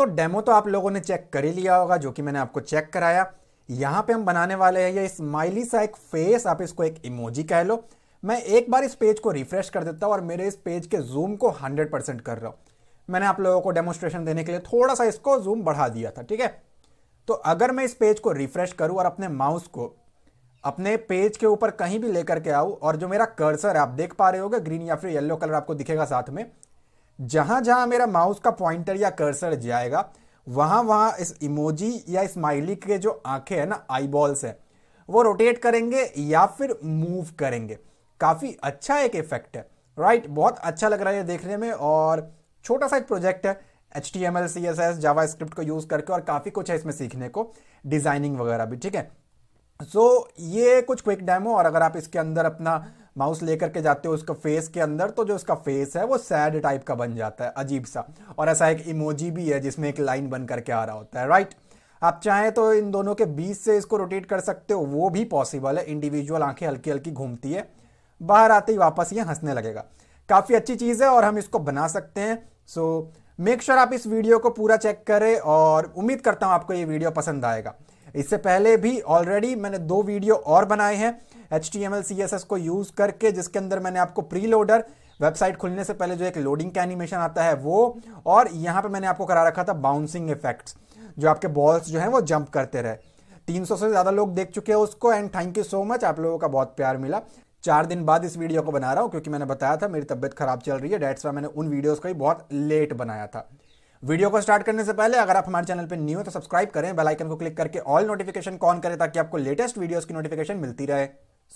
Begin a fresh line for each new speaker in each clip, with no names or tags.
दोस्तों डेमो तो आप लोगों ने चेक कर ही लिया होगा जो कि मैंने आपको चेक कराया यहाँ पे हम बनाने वाले हैं ये स्माइली सा एक फेस आप इसको एक इमोजी कह लो मैं एक बार इस पेज को रिफ्रेश कर देता हूँ और मेरे इस पेज के जूम को 100 परसेंट कर रहा हूँ मैंने आप लोगों को डेमोस्ट्रेशन देने के लिए थोड़ा सा इसको जूम बढ़ा दिया था ठीक है तो अगर मैं इस पेज को रिफ्रेश करूँ और अपने माउस को अपने पेज के ऊपर कहीं भी लेकर के आऊँ और जो मेरा कर्सर है आप देख पा रहे होगे ग्रीन या फिर येलो कलर आपको दिखेगा साथ में जहां जहां मेरा माउस का पॉइंटर या कर्सर जाएगा वहां वहां इस इमोजी या स्माइली के जो आंखें हैं ना आई बॉल्स वो रोटेट करेंगे या फिर मूव करेंगे काफ़ी अच्छा एक इफेक्ट है राइट right? बहुत अच्छा लग रहा है देखने में और छोटा सा एक प्रोजेक्ट है H T M L C S S JavaScript को यूज़ करके और काफ़ी कुछ है इसमें सीखने को डिज़ाइनिंग वगैरह भी ठीक है सो so, ये कुछ क्विक डैमो और अगर आप इसके अंदर अपना माउस लेकर के जाते हो उसका फेस के अंदर तो जो उसका फेस है वो सैड टाइप का बन जाता है अजीब सा और ऐसा एक इमोजी भी है जिसमें एक लाइन बन करके आ रहा होता है राइट आप चाहें तो इन दोनों के बीच से इसको रोटेट कर सकते हो वो भी पॉसिबल है इंडिविजुअल आंखें हल्की हल्की घूमती है बाहर आते ही वापस ये हंसने लगेगा काफ़ी अच्छी चीज़ है और हम इसको बना सकते हैं सो मेक श्योर आप इस वीडियो को पूरा चेक करें और उम्मीद करता हूँ आपको ये वीडियो पसंद आएगा इससे पहले भी ऑलरेडी मैंने दो वीडियो और बनाए हैं H T M L C S S को यूज़ करके जिसके अंदर मैंने आपको प्री लोडर वेबसाइट खुलने से पहले जो एक लोडिंग का एनिमेशन आता है वो और यहाँ पे मैंने आपको करा रखा था बाउंसिंग इफेक्ट्स जो आपके बॉल्स जो हैं वो जंप करते रहे 300 से ज़्यादा लोग देख चुके हैं उसको and thank you so much आप लोगों का बहुत प्यार मिला चार दिन बाद इस वीडियो को बना रहा हूँ क्योंकि मैंने बताया था मेरी तबियत खराब चल रही है डेट्स वाई मैंने उन वीडियोज़ को ही बहुत लेट बनाया था वीडियो को स्टार्ट करने से पहले अगर आप हमारे चैनल पर न्यू हो तो सब्सक्राइब करें बेल आइकन को क्लिक करके ऑल नोटिफिकेशन ऑन करें ताकि आपको लेटेस्ट वीडियोस की नोटिफिकेशन मिलती रहे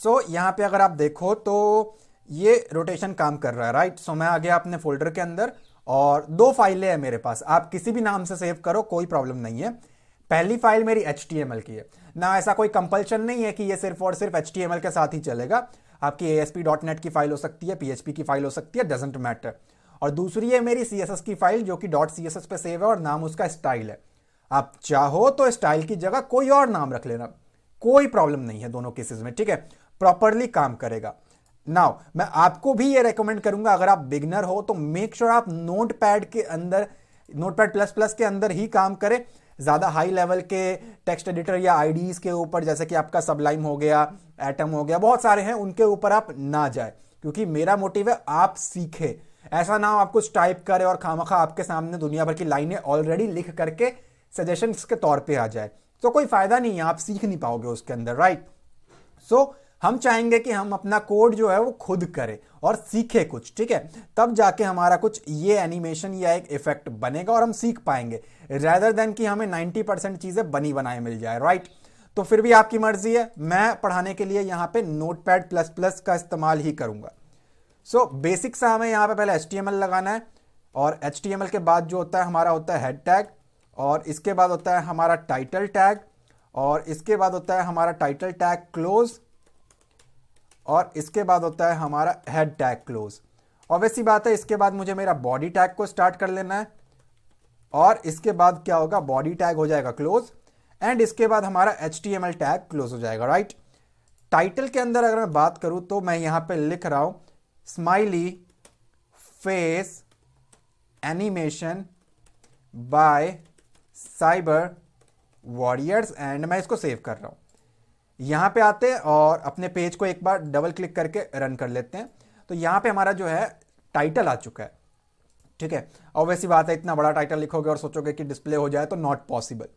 सो so, यहाँ पे अगर आप देखो तो ये रोटेशन काम कर रहा है राइट सो so, मैं आ गया अपने फोल्डर के अंदर और दो फाइलें हैं मेरे पास आप किसी भी नाम से सेव करो कोई प्रॉब्लम नहीं है पहली फाइल मेरी एच की है ना ऐसा कोई कंपल्शन नहीं है कि ये सिर्फ और सिर्फ एच के साथ ही चलेगा आपकी ए की फाइल हो सकती है पी की फाइल हो सकती है डजेंट मैटर और दूसरी है मेरी सी की फाइल जो कि डॉट सी पे सेव है और नाम उसका स्टाइल है आप चाहो तो स्टाइल की जगह कोई और नाम रख लेना कोई प्रॉब्लम नहीं है दोनों केसेस में ठीक है प्रॉपरली काम करेगा नाउ मैं आपको भी ये रेकमेंड करूंगा अगर आप बिगनर हो तो मेक श्योर sure आप नोट पैड के अंदर नोट पैड प्लस प्लस के अंदर ही काम करें ज़्यादा हाई लेवल के टेक्स्ट एडिटर या आईडीज के ऊपर जैसे कि आपका सबलाइम हो गया एटम हो गया बहुत सारे हैं उनके ऊपर आप ना जाए क्योंकि मेरा मोटिव है आप सीखे ऐसा ना हो आप कुछ टाइप करें और खामखा आपके सामने दुनिया भर की लाइनें ऑलरेडी लिख करके सजेशन के तौर पे आ जाए तो कोई फ़ायदा नहीं है आप सीख नहीं पाओगे उसके अंदर राइट सो so, हम चाहेंगे कि हम अपना कोड जो है वो खुद करें और सीखे कुछ ठीक है तब जाके हमारा कुछ ये एनिमेशन या एक इफेक्ट बनेगा और हम सीख पाएंगे रेदर देन कि हमें 90 परसेंट चीज़ें बनी बनाए मिल जाए राइट तो फिर भी आपकी मर्जी है मैं पढ़ाने के लिए यहाँ पे नोट पैड प्लस प्लस का इस्तेमाल ही करूँगा सो so, बेसिक सा हमें यहाँ पे पहले एच लगाना है और एच के बाद जो होता है हमारा होता है हेड टैग और इसके बाद होता है हमारा टाइटल टैग और इसके बाद होता है हमारा टाइटल टैग क्लोज और इसके बाद होता है हमारा हेड टैग क्लोज ऑब्वियसली बात है इसके बाद मुझे मेरा बॉडी टैग को स्टार्ट कर लेना है और इसके बाद क्या होगा बॉडी टैग हो जाएगा क्लोज एंड इसके बाद हमारा एच टैग क्लोज हो जाएगा राइट टाइटल के अंदर अगर मैं बात करूं तो मैं यहां पे लिख रहा हूं smiley face animation by cyber warriors and मैं इसको सेव कर रहा हूं यहाँ पे आते हैं और अपने पेज को एक बार डबल क्लिक करके रन कर लेते हैं तो यहाँ पे हमारा जो है टाइटल आ चुका है ठीक है वैसी बात है इतना बड़ा टाइटल लिखोगे और सोचोगे कि डिस्प्ले हो जाए तो नॉट पॉसिबल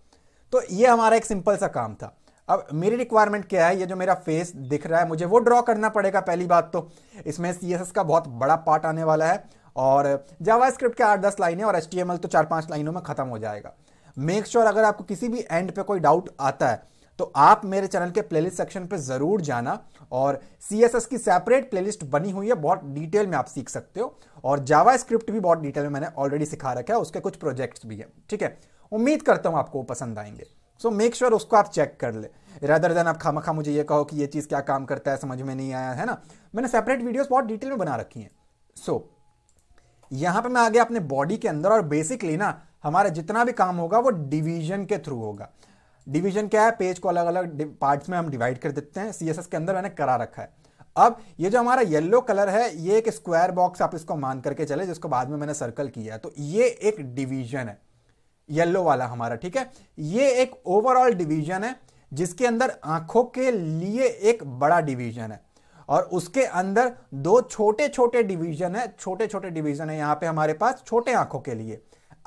तो ये हमारा एक सिंपल सा काम था अब मेरी रिक्वायरमेंट क्या है ये जो मेरा फेस दिख रहा है मुझे वो ड्रॉ करना पड़ेगा पहली बात तो इसमें सी का बहुत बड़ा पार्ट आने वाला है और जावा स्क्रिप्ट के आठ दस लाइनें और एच तो चार पाँच लाइनों में खत्म हो जाएगा मेक श्योर sure अगर आपको किसी भी एंड पे कोई डाउट आता है तो आप मेरे चैनल के प्लेलिस्ट सेक्शन पर ज़रूर जाना और सी की सेपरेट प्लेलिस्ट बनी हुई है बहुत डिटेल में आप सीख सकते हो और जावा स्क्रिप्ट भी बहुत डिटेल में मैंने ऑलरेडी सिखा रखा है उसके कुछ प्रोजेक्ट्स भी हैं ठीक है उम्मीद करता हूं आपको पसंद आएंगे सो मेक श्योर उसको आप चेक कर ले रेदर देन आप खामा खा मुझे ये कहो कि ये चीज़ क्या काम करता है समझ में नहीं आया है ना मैंने सेपरेट वीडियोस बहुत डिटेल में बना रखी हैं सो so, यहां पे मैं आ गया अपने बॉडी के अंदर और बेसिकली ना हमारा जितना भी काम होगा वो डिवीजन के थ्रू होगा डिवीजन क्या है पेज को अलग अलग पार्ट्स में हम डिवाइड कर देते हैं सी के अंदर मैंने करा रखा है अब ये जो हमारा येलो कलर है ये एक स्क्वायर बॉक्स आप इसको मान करके चले जिसको बाद में मैंने सर्कल किया है तो ये एक डिवीजन है येलो वाला हमारा ठीक है ये एक ओवरऑल डिवीजन है जिसके अंदर आंखों के लिए एक बड़ा डिवीजन है और उसके अंदर दो छोटे छोटे डिवीजन है छोटे छोटे डिवीजन है यहाँ पे हमारे पास छोटे आंखों के लिए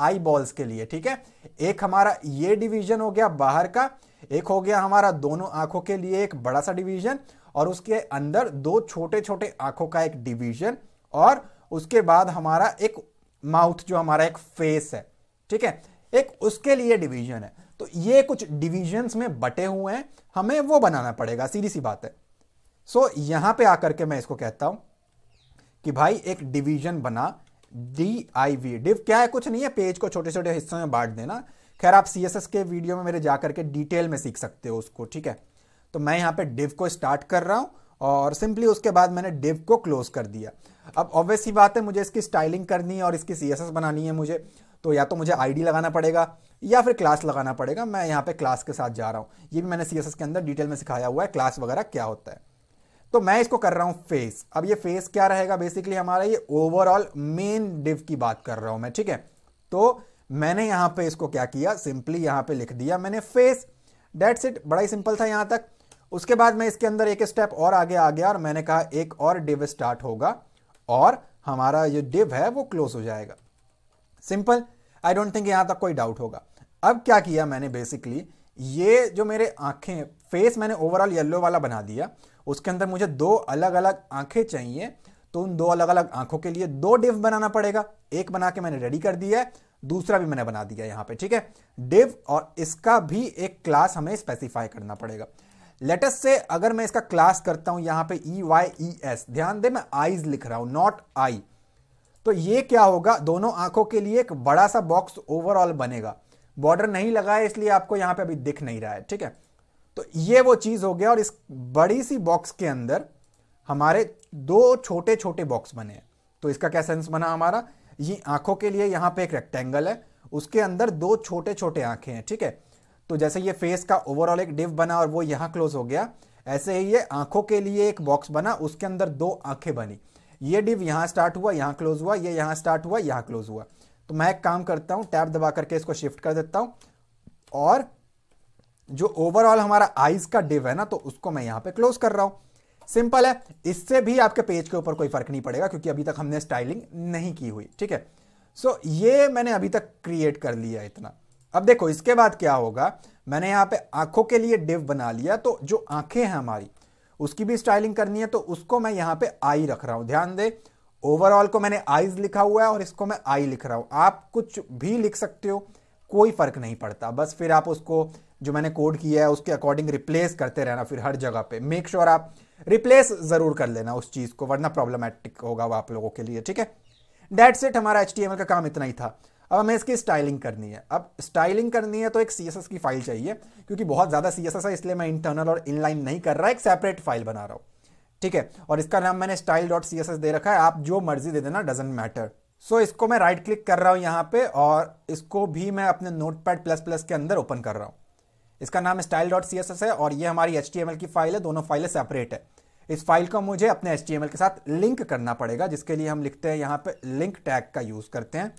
आई बॉल्स के लिए ठीक है एक हमारा ये डिवीजन हो गया बाहर का एक हो गया हमारा दोनों आंखों के लिए एक बड़ा सा डिवीजन और उसके अंदर दो छोटे छोटे आंखों का एक डिवीजन और उसके बाद हमारा एक माउथ जो हमारा एक फेस है ठीक है एक उसके लिए डिवीजन है तो ये कुछ डिवीजन में बटे हुए हैं हमें वो बनाना पड़ेगा सीधी सी बात है सो so, यहां पे आकर के मैं इसको कहता हूं कि भाई एक डिवीजन बना डी आई वी डिव क्या है कुछ नहीं है पेज को छोटे छोटे हिस्सों में बांट देना खैर आप सी एस एस के वीडियो में मेरे जाकर के डिटेल में सीख सकते हो उसको ठीक है तो मैं यहाँ पे डिव को स्टार्ट कर रहा हूँ और सिंपली उसके बाद मैंने डिव को क्लोज कर दिया अब ऑब्वियस ही बात है मुझे इसकी स्टाइलिंग करनी है और इसकी सी बनानी है मुझे तो या तो मुझे आईडी लगाना पड़ेगा या फिर क्लास लगाना पड़ेगा मैं यहाँ पे क्लास के साथ जा रहा हूँ ये भी मैंने सी के अंदर डिटेल में सिखाया हुआ है क्लास वगैरह क्या होता है तो मैं इसको कर रहा हूं फेस अब ये फेस क्या रहेगा बेसिकली हमारा ये ओवरऑल मेन डिव की बात कर रहा हूं मैं ठीक है तो मैंने यहां पे इसको क्या किया सिंपली यहां पे लिख दिया मैंने फेस डेट्स इट बड़ा ही सिंपल था यहां तक उसके बाद मैं इसके अंदर एक स्टेप और आगे आ गया और मैंने कहा एक और डिव स्टार्ट होगा और हमारा ये डिव है वो क्लोज हो जाएगा सिंपल आई डोंट थिंक यहां तक कोई डाउट होगा अब क्या किया मैंने बेसिकली ये जो मेरे आंखें फेस मैंने ओवरऑल येल्लो वाला बना दिया उसके अंदर मुझे दो अलग अलग आंखें चाहिए तो उन दो अलग अलग आंखों के लिए दो डिव बनाना पड़ेगा एक बना के मैंने रेडी कर दिया है दूसरा भी मैंने बना दिया यहां पे ठीक है डिव और इसका भी एक क्लास हमें स्पेसिफाई करना पड़ेगा लेटेस्ट से अगर मैं इसका क्लास करता हूं यहां पे ई वाई ई एस ध्यान दे मैं आईज लिख रहा हूं नॉट आई तो ये क्या होगा दोनों आंखों के लिए एक बड़ा सा बॉक्स ओवरऑल बनेगा बॉर्डर नहीं लगा है इसलिए आपको यहां पे अभी दिख नहीं रहा है ठीक है तो ये वो चीज़ हो गया और इस बड़ी सी बॉक्स के अंदर हमारे दो छोटे छोटे बॉक्स बने हैं तो इसका क्या सेंस बना हमारा ये आंखों के लिए यहां पे एक रेक्टेंगल है उसके अंदर दो छोटे छोटे आंखें हैं ठीक है तो जैसे ये फेस का ओवरऑल एक डिव बना और वो यहां क्लोज हो गया ऐसे ही ये आंखों के लिए एक बॉक्स बना उसके अंदर दो आंखें बनी ये डिव यहां स्टार्ट हुआ यहां क्लोज हुआ ये यहां स्टार्ट हुआ यहां क्लोज हुआ तो मैं एक काम करता हूं टैब दबा करके इसको शिफ्ट कर देता हूँ और जो ओवरऑल हमारा आइज का डिव है ना तो उसको मैं यहां पे क्लोज कर रहा हूं सिंपल है इससे भी आपके पेज के ऊपर कोई फर्क नहीं पड़ेगा क्योंकि अभी तक हमने स्टाइलिंग नहीं की हुई ठीक है सो so, ये मैंने अभी तक क्रिएट कर लिया इतना अब देखो इसके बाद क्या होगा मैंने यहां पे आंखों के लिए डिव बना लिया तो जो आंखें हैं हमारी उसकी भी स्टाइलिंग करनी है तो उसको मैं यहां पे आई रख रहा हूं ध्यान दे ओवरऑल को मैंने आईज लिखा हुआ है और इसको मैं आई लिख रहा हूं आप कुछ भी लिख सकते हो कोई फर्क नहीं पड़ता बस फिर आप उसको जो मैंने कोड किया है उसके अकॉर्डिंग रिप्लेस करते रहना फिर हर जगह पे मेक श्योर sure आप रिप्लेस ज़रूर कर लेना उस चीज़ को वरना प्रॉब्लमेटिक होगा वो आप लोगों के लिए ठीक है डेट सेट हमारा एच का काम इतना ही था अब हमें इसकी स्टाइलिंग करनी है अब स्टाइलिंग करनी है तो एक सी की फाइल चाहिए क्योंकि बहुत ज़्यादा सी है इसलिए मैं इंटरनल और इनलाइन नहीं कर रहा एक सेपरेट फाइल बना रहा हूँ ठीक है और इसका नाम मैंने स्टाइल डॉट सी दे रखा है आप जो मर्जी दे देना डजेंट मैटर सो इसको मैं राइट क्लिक कर रहा हूं यहाँ पे और इसको भी मैं अपने नोट पैड प्लस प्लस के अंदर ओपन कर रहा हूँ इसका नाम स्टाइल डॉट सी है और ये हमारी एच की फाइल है दोनों फाइलें सेपरेट है इस फाइल को मुझे अपने एच के साथ लिंक करना पड़ेगा जिसके लिए हम लिखते हैं यहाँ पे लिंक टैग का यूज़ करते हैं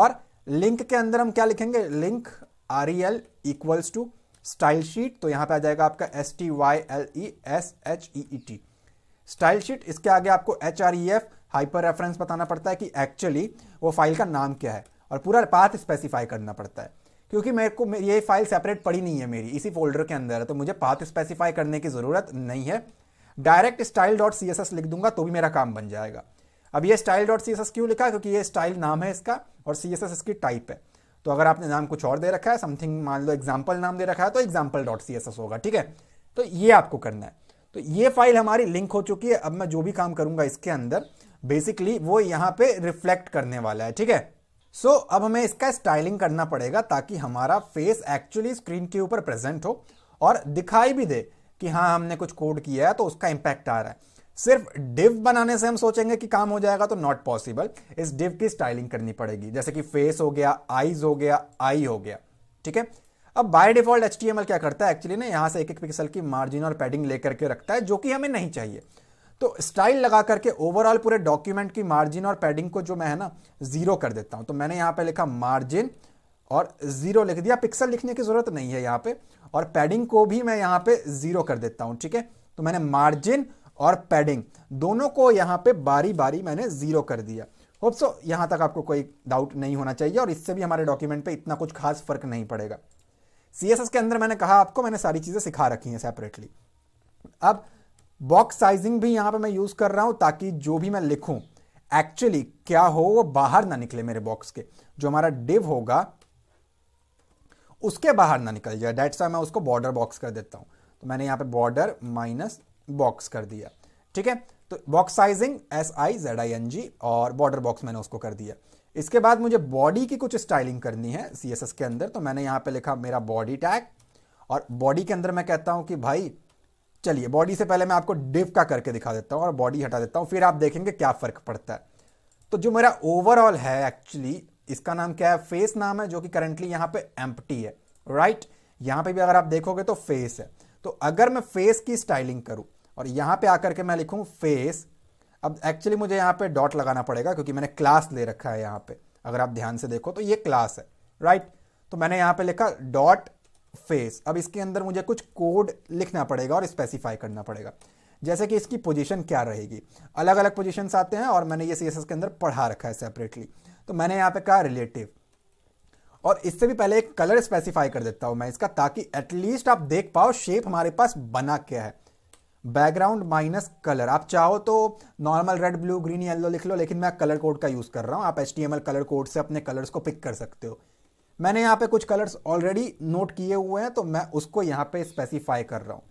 और लिंक के अंदर हम क्या लिखेंगे link R E L equals to style sheet तो यहाँ पे आ जाएगा आपका S T Y L E S H E E T style sheet इसके आगे आपको H R E F hyper reference बताना पड़ता है कि एक्चुअली वो फाइल का नाम क्या है और पूरा पाथ स्पेसिफाई करना पड़ता है क्योंकि मेरे को ये फाइल सेपरेट पड़ी नहीं है मेरी इसी फोल्डर के अंदर है तो मुझे पाथ स्पेसिफाई करने की ज़रूरत नहीं है direct style dot C S S लिख दूंगा तो भी मेरा काम बन जाएगा अब ये style dot C S S क्यों लिखा क्योंकि ये स्टाइल नाम है इसका और सी एस एस इसकी टाइप है तो अगर आपने नाम कुछ और दे रखा है समथिंग मान लो एग्जाम्पल नाम दे रखा है तो example dot C S S होगा ठीक है तो ये आपको करना है तो ये फाइल हमारी लिंक हो चुकी है अब मैं जो भी काम करूंगा इसके अंदर बेसिकली वो यहाँ पे रिफ्लेक्ट करने वाला है ठीक है सो so, अब हमें इसका स्टाइलिंग करना पड़ेगा ताकि हमारा फेस एक्चुअली स्क्रीन के ऊपर प्रेजेंट हो और दिखाई भी दे कि हाँ हमने कुछ कोड किया है तो उसका इंपैक्ट आ रहा है सिर्फ डिव बनाने से हम सोचेंगे कि काम हो जाएगा तो नॉट पॉसिबल इस डिव की स्टाइलिंग करनी पड़ेगी जैसे कि फेस हो गया आईज हो गया आई हो गया ठीक है अब बाय डिफॉल्ट एच क्या करता है एक्चुअली ना यहाँ से एक एक पिक्सल की मार्जिन और पैडिंग लेकर के रखता है जो कि हमें नहीं चाहिए तो स्टाइल लगा करके ओवरऑल पूरे डॉक्यूमेंट की मार्जिन और पैडिंग को जो मैं है ना जीरो कर देता हूं तो मैंने यहां पे लिखा मार्जिन और जीरो लिख दिया पिक्सल लिखने की जरूरत नहीं है यहां पे और पैडिंग को भी मैं यहां पे जीरो कर देता हूं ठीक है तो मैंने मार्जिन और पैडिंग दोनों को यहां पे बारी बारी मैंने जीरो कर दिया होप सो यहां तक आपको कोई डाउट नहीं होना चाहिए और इससे भी हमारे डॉक्यूमेंट पर इतना कुछ खास फर्क नहीं पड़ेगा सी के अंदर मैंने कहा आपको मैंने सारी चीज़ें सिखा रखी हैं सेपरेटली अब बॉक्स साइजिंग भी यहां पे मैं यूज़ कर रहा हूं ताकि जो भी मैं लिखूं एक्चुअली क्या हो वो बाहर ना निकले मेरे बॉक्स के जो हमारा डिव होगा उसके बाहर ना निकल जाए डेट्स मैं उसको बॉर्डर बॉक्स कर देता हूं तो मैंने यहां पे बॉर्डर माइनस बॉक्स कर दिया ठीक है तो box sizing S I Z I N G और बॉर्डर बॉक्स मैंने उसको कर दिया इसके बाद मुझे बॉडी की कुछ स्टाइलिंग करनी है सीएसएस के अंदर तो मैंने यहां पे लिखा मेरा बॉडी टैग और बॉडी के अंदर मैं कहता हूं कि भाई चलिए बॉडी से पहले मैं आपको डिव का करके दिखा देता हूँ और बॉडी हटा देता हूँ फिर आप देखेंगे क्या फ़र्क पड़ता है तो जो मेरा ओवरऑल है एक्चुअली इसका नाम क्या है फेस नाम है जो कि करंटली यहाँ पे एम्पटी है राइट right? यहाँ पे भी अगर आप देखोगे तो फेस है तो अगर मैं फेस की स्टाइलिंग करूँ और यहाँ पे आकर के मैं लिखूँ फेस अब एक्चुअली मुझे यहाँ पे डॉट लगाना पड़ेगा क्योंकि मैंने क्लास ले रखा है यहाँ पे अगर आप ध्यान से देखो तो ये क्लास है राइट right? तो मैंने यहाँ पे लिखा डॉट फेस अब इसके अंदर मुझे कुछ कोड लिखना पड़ेगा और स्पेसिफाई करना पड़ेगा जैसे कि इसकी पोजीशन क्या रहेगी अलग अलग पोजीशंस आते हैं और मैंने ये सी के अंदर पढ़ा रखा है सेपरेटली तो मैंने यहाँ पे कहा रिलेटिव और इससे भी पहले एक कलर स्पेसिफाई कर देता हूँ मैं इसका ताकि एटलीस्ट आप देख पाओ शेप हमारे पास बना क्या है बैकग्राउंड माइनस कलर आप चाहो तो normal red blue green yellow लिख लो लेकिन मैं कलर कोड का यूज़ कर रहा हूँ आप एच कलर कोड से अपने कलर्स को पिक कर सकते हो मैंने यहाँ पे कुछ कलर्स ऑलरेडी नोट किए हुए हैं तो मैं उसको यहाँ पे स्पेसिफाई कर रहा हूँ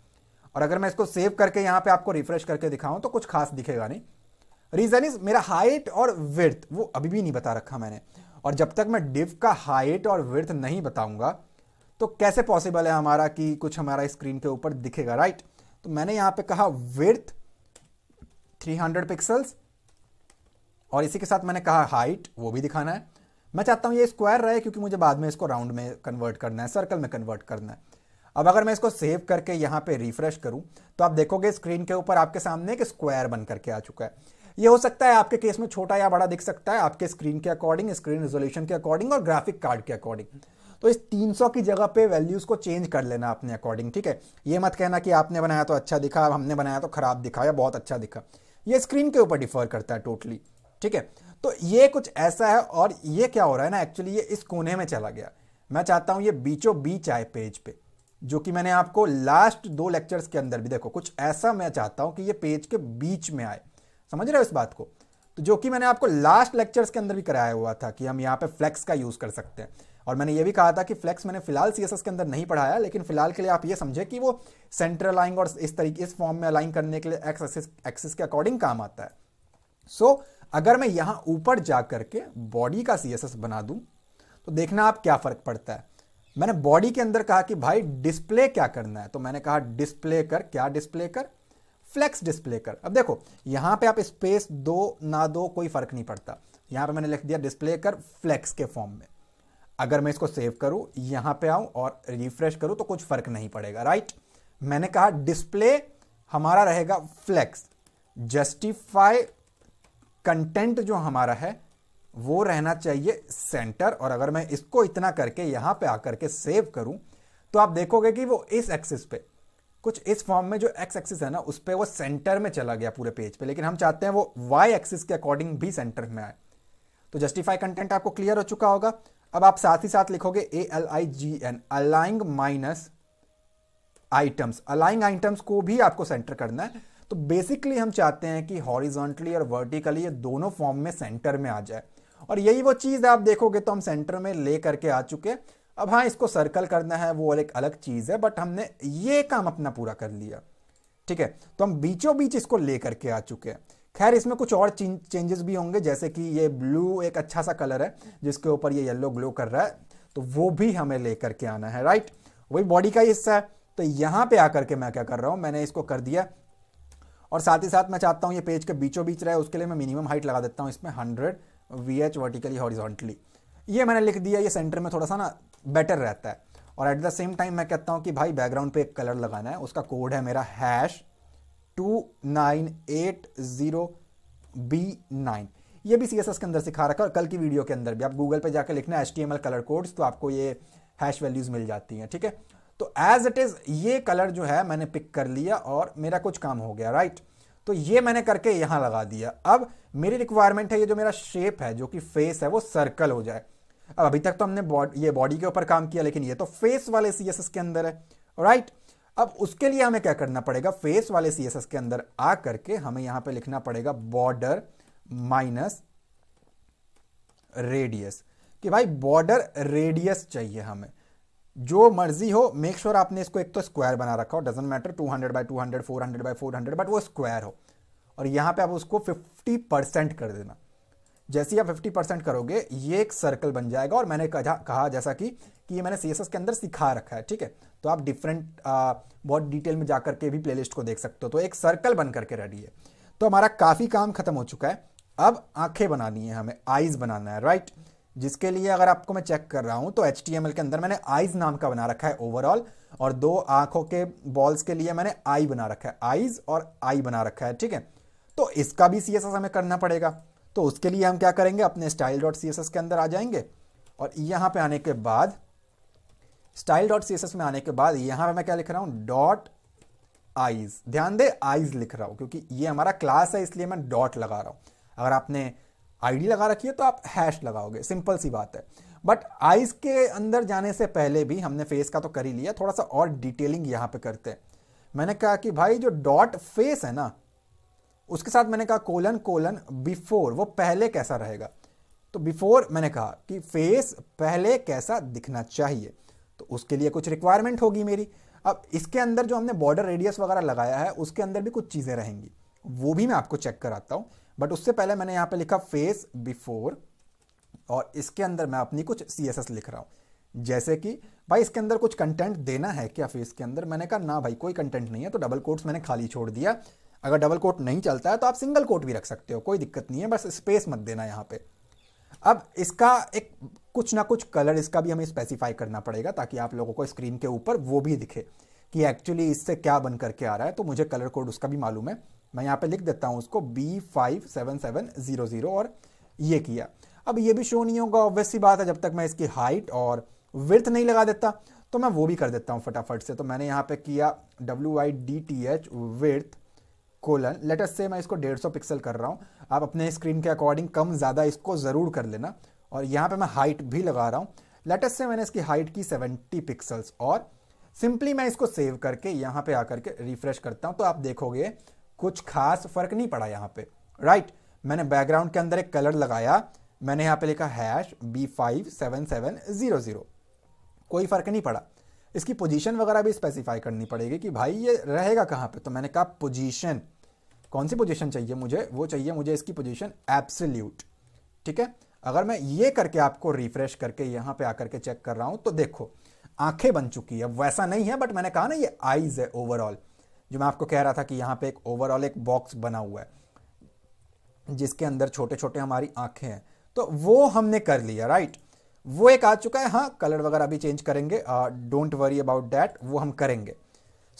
और अगर मैं इसको सेव करके यहाँ पे आपको रिफ्रेश करके दिखाऊं तो कुछ खास दिखेगा नहीं रीज़न इज मेरा हाइट और विर्थ वो अभी भी नहीं बता रखा मैंने और जब तक मैं डिव का हाइट और विर्थ नहीं बताऊंगा तो कैसे पॉसिबल है हमारा कि कुछ हमारा स्क्रीन के ऊपर दिखेगा राइट तो मैंने यहाँ पे कहा विर्थ 300 पिक्सल्स और इसी के साथ मैंने कहा हाइट वो भी दिखाना है मैं चाहता हूँ ये स्क्वायर रहे क्योंकि मुझे बाद में इसको राउंड में कन्वर्ट करना है सर्कल में कन्वर्ट करना है अब अगर मैं इसको सेव करके यहाँ पे रिफ्रेश करूँ तो आप देखोगे स्क्रीन के ऊपर आपके सामने एक स्क्वायर बन करके आ चुका है ये हो सकता है आपके केस में छोटा या बड़ा दिख सकता है आपके स्क्रीन के अकॉर्डिंग स्क्रीन रेजोल्यूशन के अकॉर्डिंग और ग्राफिक कार्ड के अकॉर्डिंग तो इस 300 की जगह पे वैल्यूज़ को चेंज कर लेना अपने अकॉर्डिंग ठीक है ये मत कहना कि आपने बनाया तो अच्छा दिखा हमने बनाया तो खराब दिखा या बहुत अच्छा दिखा ये स्क्रीन के ऊपर डिफर करता है टोटली totally. ठीक है तो ये कुछ ऐसा है और ये क्या हो रहा है ना एक्चुअली ये इस कोने में चला गया मैं चाहता हूं ये बीचो बीच आए पेज पे जो कि मैंने आपको लास्ट दो लेक्चर्स के अंदर भी देखो कुछ ऐसा मैं चाहता हूं कि ये पेज के बीच में आए समझ रहे हो इस बात को तो जो कि मैंने आपको लास्ट लेक्चर्स के अंदर भी कराया हुआ था कि हम यहाँ पे फ्लेक्स का यूज़ कर सकते हैं और मैंने ये भी कहा था कि फ्लेक्स मैंने फिलहाल सी के अंदर नहीं पढ़ाया लेकिन फिलहाल के लिए आप ये समझे कि वो सेंट्रल अलाइंग और इस तरीके इस फॉर्म में अलाइन करने के लिए एक्स एक्सिस के अकॉर्डिंग काम आता है सो so, अगर मैं यहां ऊपर जा करके बॉडी का सी बना दूं तो देखना आप क्या फ़र्क पड़ता है मैंने बॉडी के अंदर कहा कि भाई डिस्प्ले क्या करना है तो मैंने कहा डिस्प्ले कर क्या डिस्प्ले कर फ्लेक्स डिस्प्ले कर अब देखो यहां पे आप स्पेस दो ना दो कोई फ़र्क नहीं पड़ता यहां पे मैंने लिख दिया डिस्प्ले कर फ्लेक्स के फॉर्म में अगर मैं इसको सेव करूं यहां पे आऊं और रिफ्रेश करूं तो कुछ फ़र्क नहीं पड़ेगा राइट मैंने कहा डिस्प्ले हमारा रहेगा फ्लेक्स जस्टिफाई कंटेंट जो हमारा है वो रहना चाहिए सेंटर और अगर मैं इसको इतना करके यहां पे आकर के सेव करूं तो आप देखोगे कि वो इस एक्सिस पे कुछ इस फॉर्म में जो एक्स एक्सिस है ना उस पर वो सेंटर में चला गया पूरे पेज पे लेकिन हम चाहते हैं वो वाई एक्सिस के अकॉर्डिंग भी सेंटर में आए तो जस्टिफाई कंटेंट आपको क्लियर हो चुका होगा अब आप साथ ही साथ लिखोगे A L I G N aligning minus items aligning items को भी आपको सेंटर करना है तो बेसिकली हम चाहते हैं कि हॉरिजॉन्टली और वर्टिकली ये दोनों फॉर्म में सेंटर में आ जाए और यही वो चीज़ आप देखोगे तो हम सेंटर में ले करके आ चुके अब हाँ इसको सर्कल करना है वो एक अलग चीज़ है बट हमने ये काम अपना पूरा कर लिया ठीक है तो हम बीचों बीच इसको ले करके आ चुके हैं खैर इसमें कुछ और चेंजेस भी होंगे जैसे कि ये ब्लू एक अच्छा सा कलर है जिसके ऊपर ये येलो ग्लो कर रहा है तो वो भी हमें ले करके आना है राइट वही बॉडी का हिस्सा है तो यहां पे आकर के मैं क्या कर रहा हूं मैंने इसको कर दिया और साथ ही साथ मैं चाहता हूँ ये पेज के बीचों बीच रहे उसके लिए मैं मिनिमम हाइट लगा देता हूँ इसमें hundred V H vertically horizontally ये मैंने लिख दिया ये सेंटर में थोड़ा सा ना बेटर रहता है और एट द सेम टाइम मैं कहता हूँ कि भाई बैकग्राउंड पे एक कलर लगाना है उसका कोड है मेरा hash two nine eight zero B nine ये भी सी एस एस के अंदर सिखा रखा है और कल की वीडियो के अंदर भी आप गूगल पे जाकर लिखना है H T M L colour codes तो आपको ये हैश वैल्यूज़ मिल जाती हैं ठीक है तो एज इट इज़ ये कलर जो है मैंने पिक कर लिया और मेरा कुछ काम हो गया राइट तो ये मैंने करके यहां लगा दिया अब मेरी रिक्वायरमेंट है ये जो मेरा शेप है जो कि फेस है वो सर्कल हो जाए अब अभी तक तो हमने ये बॉडी के ऊपर काम किया लेकिन ये तो फेस वाले सीएसएस के अंदर है राइट अब उसके लिए हमें क्या करना पड़ेगा फेस वाले सीएसएस के अंदर आ करके हमें यहां पे लिखना पड़ेगा बॉर्डर माइनस रेडियस कि भाई बॉर्डर रेडियस चाहिए हमें जो मर्जी हो मेक श्योर sure आपने इसको एक तो स्क्वायर बना रखा हो doesn't matter two hundred by two hundred four hundred by four hundred but वो स्क्वायर हो और यहाँ पे आप उसको फिफ्टी परसेंट कर देना जैसे ही आप फिफ्टी परसेंट करोगे ये एक सर्कल बन जाएगा और मैंने कहा जैसा कि कि ये मैंने सी के अंदर सिखा रखा है ठीक है तो आप डिफरेंट बहुत डिटेल में जा के भी लिस्ट को देख सकते हो तो एक सर्कल बन करके रेडी है तो हमारा काफ़ी काम खत्म हो चुका है अब आंखें बनानी है हमें आइज़ बनाना है राइट right? जिसके लिए अगर आपको मैं चेक कर रहा हूं तो एच के अंदर मैंने आईज नाम का बना रखा है ओवरऑल और दो आंखों के बॉल्स के लिए मैंने आई बना रखा है आईज और आई बना रखा है ठीक है तो इसका भी सी हमें करना पड़ेगा तो उसके लिए हम क्या करेंगे अपने स्टाइल डॉट सी के अंदर आ जाएंगे और यहां पे आने के बाद स्टाइल डॉट सी में आने के बाद यहां पे मैं क्या लिख रहा हूं डॉट आईज ध्यान दे आईज लिख रहा हूं क्योंकि ये हमारा क्लास है इसलिए मैं डॉट लगा रहा हूं अगर आपने आईडी लगा रखी है तो आप हैश लगाओगे सिंपल सी बात है बट आइज के अंदर जाने से पहले भी हमने फेस का तो कर ही लिया थोड़ा सा और डिटेलिंग यहां पे करते हैं मैंने कहा कि भाई जो डॉट फेस है ना उसके साथ मैंने कहा कोलन कोलन बिफोर वो पहले कैसा रहेगा तो बिफोर मैंने कहा कि फेस पहले कैसा दिखना चाहिए तो उसके लिए कुछ रिक्वायरमेंट होगी मेरी अब इसके अंदर जो हमने बॉर्डर रेडियस वगैरह लगाया है उसके अंदर भी कुछ चीज़ें रहेंगी वो भी मैं आपको चेक कराता हूँ बट उससे पहले मैंने यहाँ पे लिखा फेस बिफोर और इसके अंदर मैं अपनी कुछ सी लिख रहा हूँ जैसे कि भाई इसके अंदर कुछ कंटेंट देना है क्या फेस के अंदर मैंने कहा ना भाई कोई कंटेंट नहीं है तो डबल कोट्स मैंने खाली छोड़ दिया अगर डबल कोट नहीं चलता है तो आप सिंगल कोट भी रख सकते हो कोई दिक्कत नहीं है बस स्पेस मत देना यहाँ पे अब इसका एक कुछ ना कुछ कलर इसका भी हमें स्पेसिफाई करना पड़ेगा ताकि आप लोगों को स्क्रीन के ऊपर वो भी दिखे कि एक्चुअली इससे क्या बन करके आ रहा है तो मुझे कलर कोड उसका भी मालूम है मैं यहाँ पे लिख देता हूँ उसको B five seven seven zero zero और ये किया अब ये भी शो नहीं होगा ऑब्वियस सी बात है जब तक मैं इसकी हाइट और विर्थ नहीं लगा देता तो मैं वो भी कर देता हूँ फटाफट से तो मैंने यहाँ पे किया W I D T H width colon let's say मैं इसको डेढ़ सौ पिक्सल कर रहा हूँ आप अपने स्क्रीन के अकॉर्डिंग कम ज़्यादा इसको ज़रूर कर लेना और यहाँ पे मैं हाइट भी लगा रहा हूँ लेटस से मैंने इसकी हाइट की सेवेंटी पिक्सल्स और सिंपली मैं इसको सेव करके यहाँ पे आकर के रिफ्रेश करता हूँ तो आप देखोगे कुछ खास फर्क नहीं पड़ा यहाँ पे राइट right, मैंने बैकग्राउंड के अंदर एक कलर लगाया मैंने यहाँ पे लिखा hash B five seven seven zero zero कोई फर्क नहीं पड़ा इसकी पोजीशन वगैरह भी स्पेसिफाई करनी पड़ेगी कि भाई ये रहेगा कहाँ पे तो मैंने कहा पोजीशन कौन सी पोजीशन चाहिए मुझे वो चाहिए मुझे इसकी पोजीशन एब्सल्यूट ठीक है अगर मैं ये करके आपको रिफ्रेश करके यहाँ पे आकर के चेक कर रहा हूँ तो देखो आंखें बन चुकी है वैसा नहीं है बट मैंने कहा ना ये आईज है ओवरऑल जो मैं आपको कह रहा था कि यहाँ पे एक ओवरऑल एक बॉक्स बना हुआ है जिसके अंदर छोटे छोटे हमारी आंखें हैं तो वो हमने कर लिया राइट वो एक आ चुका है हाँ कलर वगैरह भी चेंज करेंगे डोंट वरी अबाउट दैट वो हम करेंगे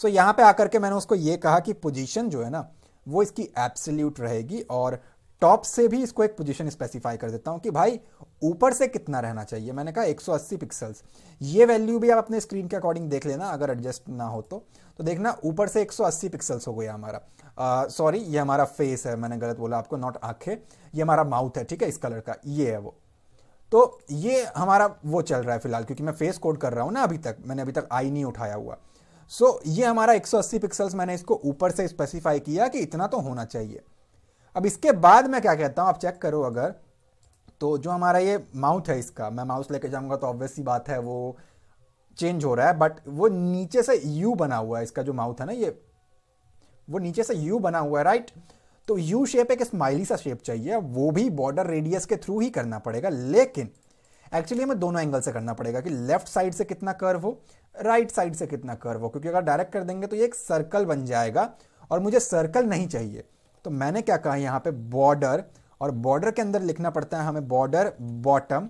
सो so, यहाँ पे आकर के मैंने उसको ये कहा कि पोजीशन जो है ना वो इसकी एब्सल्यूट रहेगी और टॉप से भी इसको एक पोजीशन स्पेसिफाई कर देता हूं कि भाई ऊपर से कितना रहना चाहिए मैंने कहा 180 पिक्सल्स ये वैल्यू भी आप अपने स्क्रीन के अकॉर्डिंग देख लेना अगर एडजस्ट ना हो तो तो देखना ऊपर से 180 पिक्सल्स हो गया हमारा सॉरी ये हमारा फेस है मैंने गलत बोला आपको नॉट आंखें ये हमारा माउथ है ठीक है इस कलर का ये है वो तो ये हमारा वो चल रहा है फिलहाल क्योंकि मैं फेस कोड कर रहा हूँ ना अभी तक मैंने अभी तक आई नहीं उठाया हुआ सो so, ये हमारा 180 पिक्सल्स मैंने इसको ऊपर से स्पेसिफाई किया कि इतना तो होना चाहिए अब इसके बाद मैं क्या कहता हूँ आप चेक करो अगर तो जो हमारा ये माउथ है इसका मैं माउस लेके जाऊँगा तो ऑब्वियसली बात है वो चेंज हो रहा है बट वो नीचे से यू बना हुआ है इसका जो माउथ है ना ये वो नीचे से यू बना हुआ है राइट तो यू शेप एक स्माइली सा शेप चाहिए वो भी बॉर्डर रेडियस के थ्रू ही करना पड़ेगा लेकिन एक्चुअली हमें दोनों एंगल से करना पड़ेगा कि लेफ्ट साइड से कितना कर्व हो राइट साइड से कितना कर्व हो क्योंकि अगर डायरेक्ट कर देंगे तो ये एक सर्कल बन जाएगा और मुझे सर्कल नहीं चाहिए तो मैंने क्या कहा यहां पे बॉर्डर और बॉर्डर के अंदर लिखना पड़ता है हमें border bottom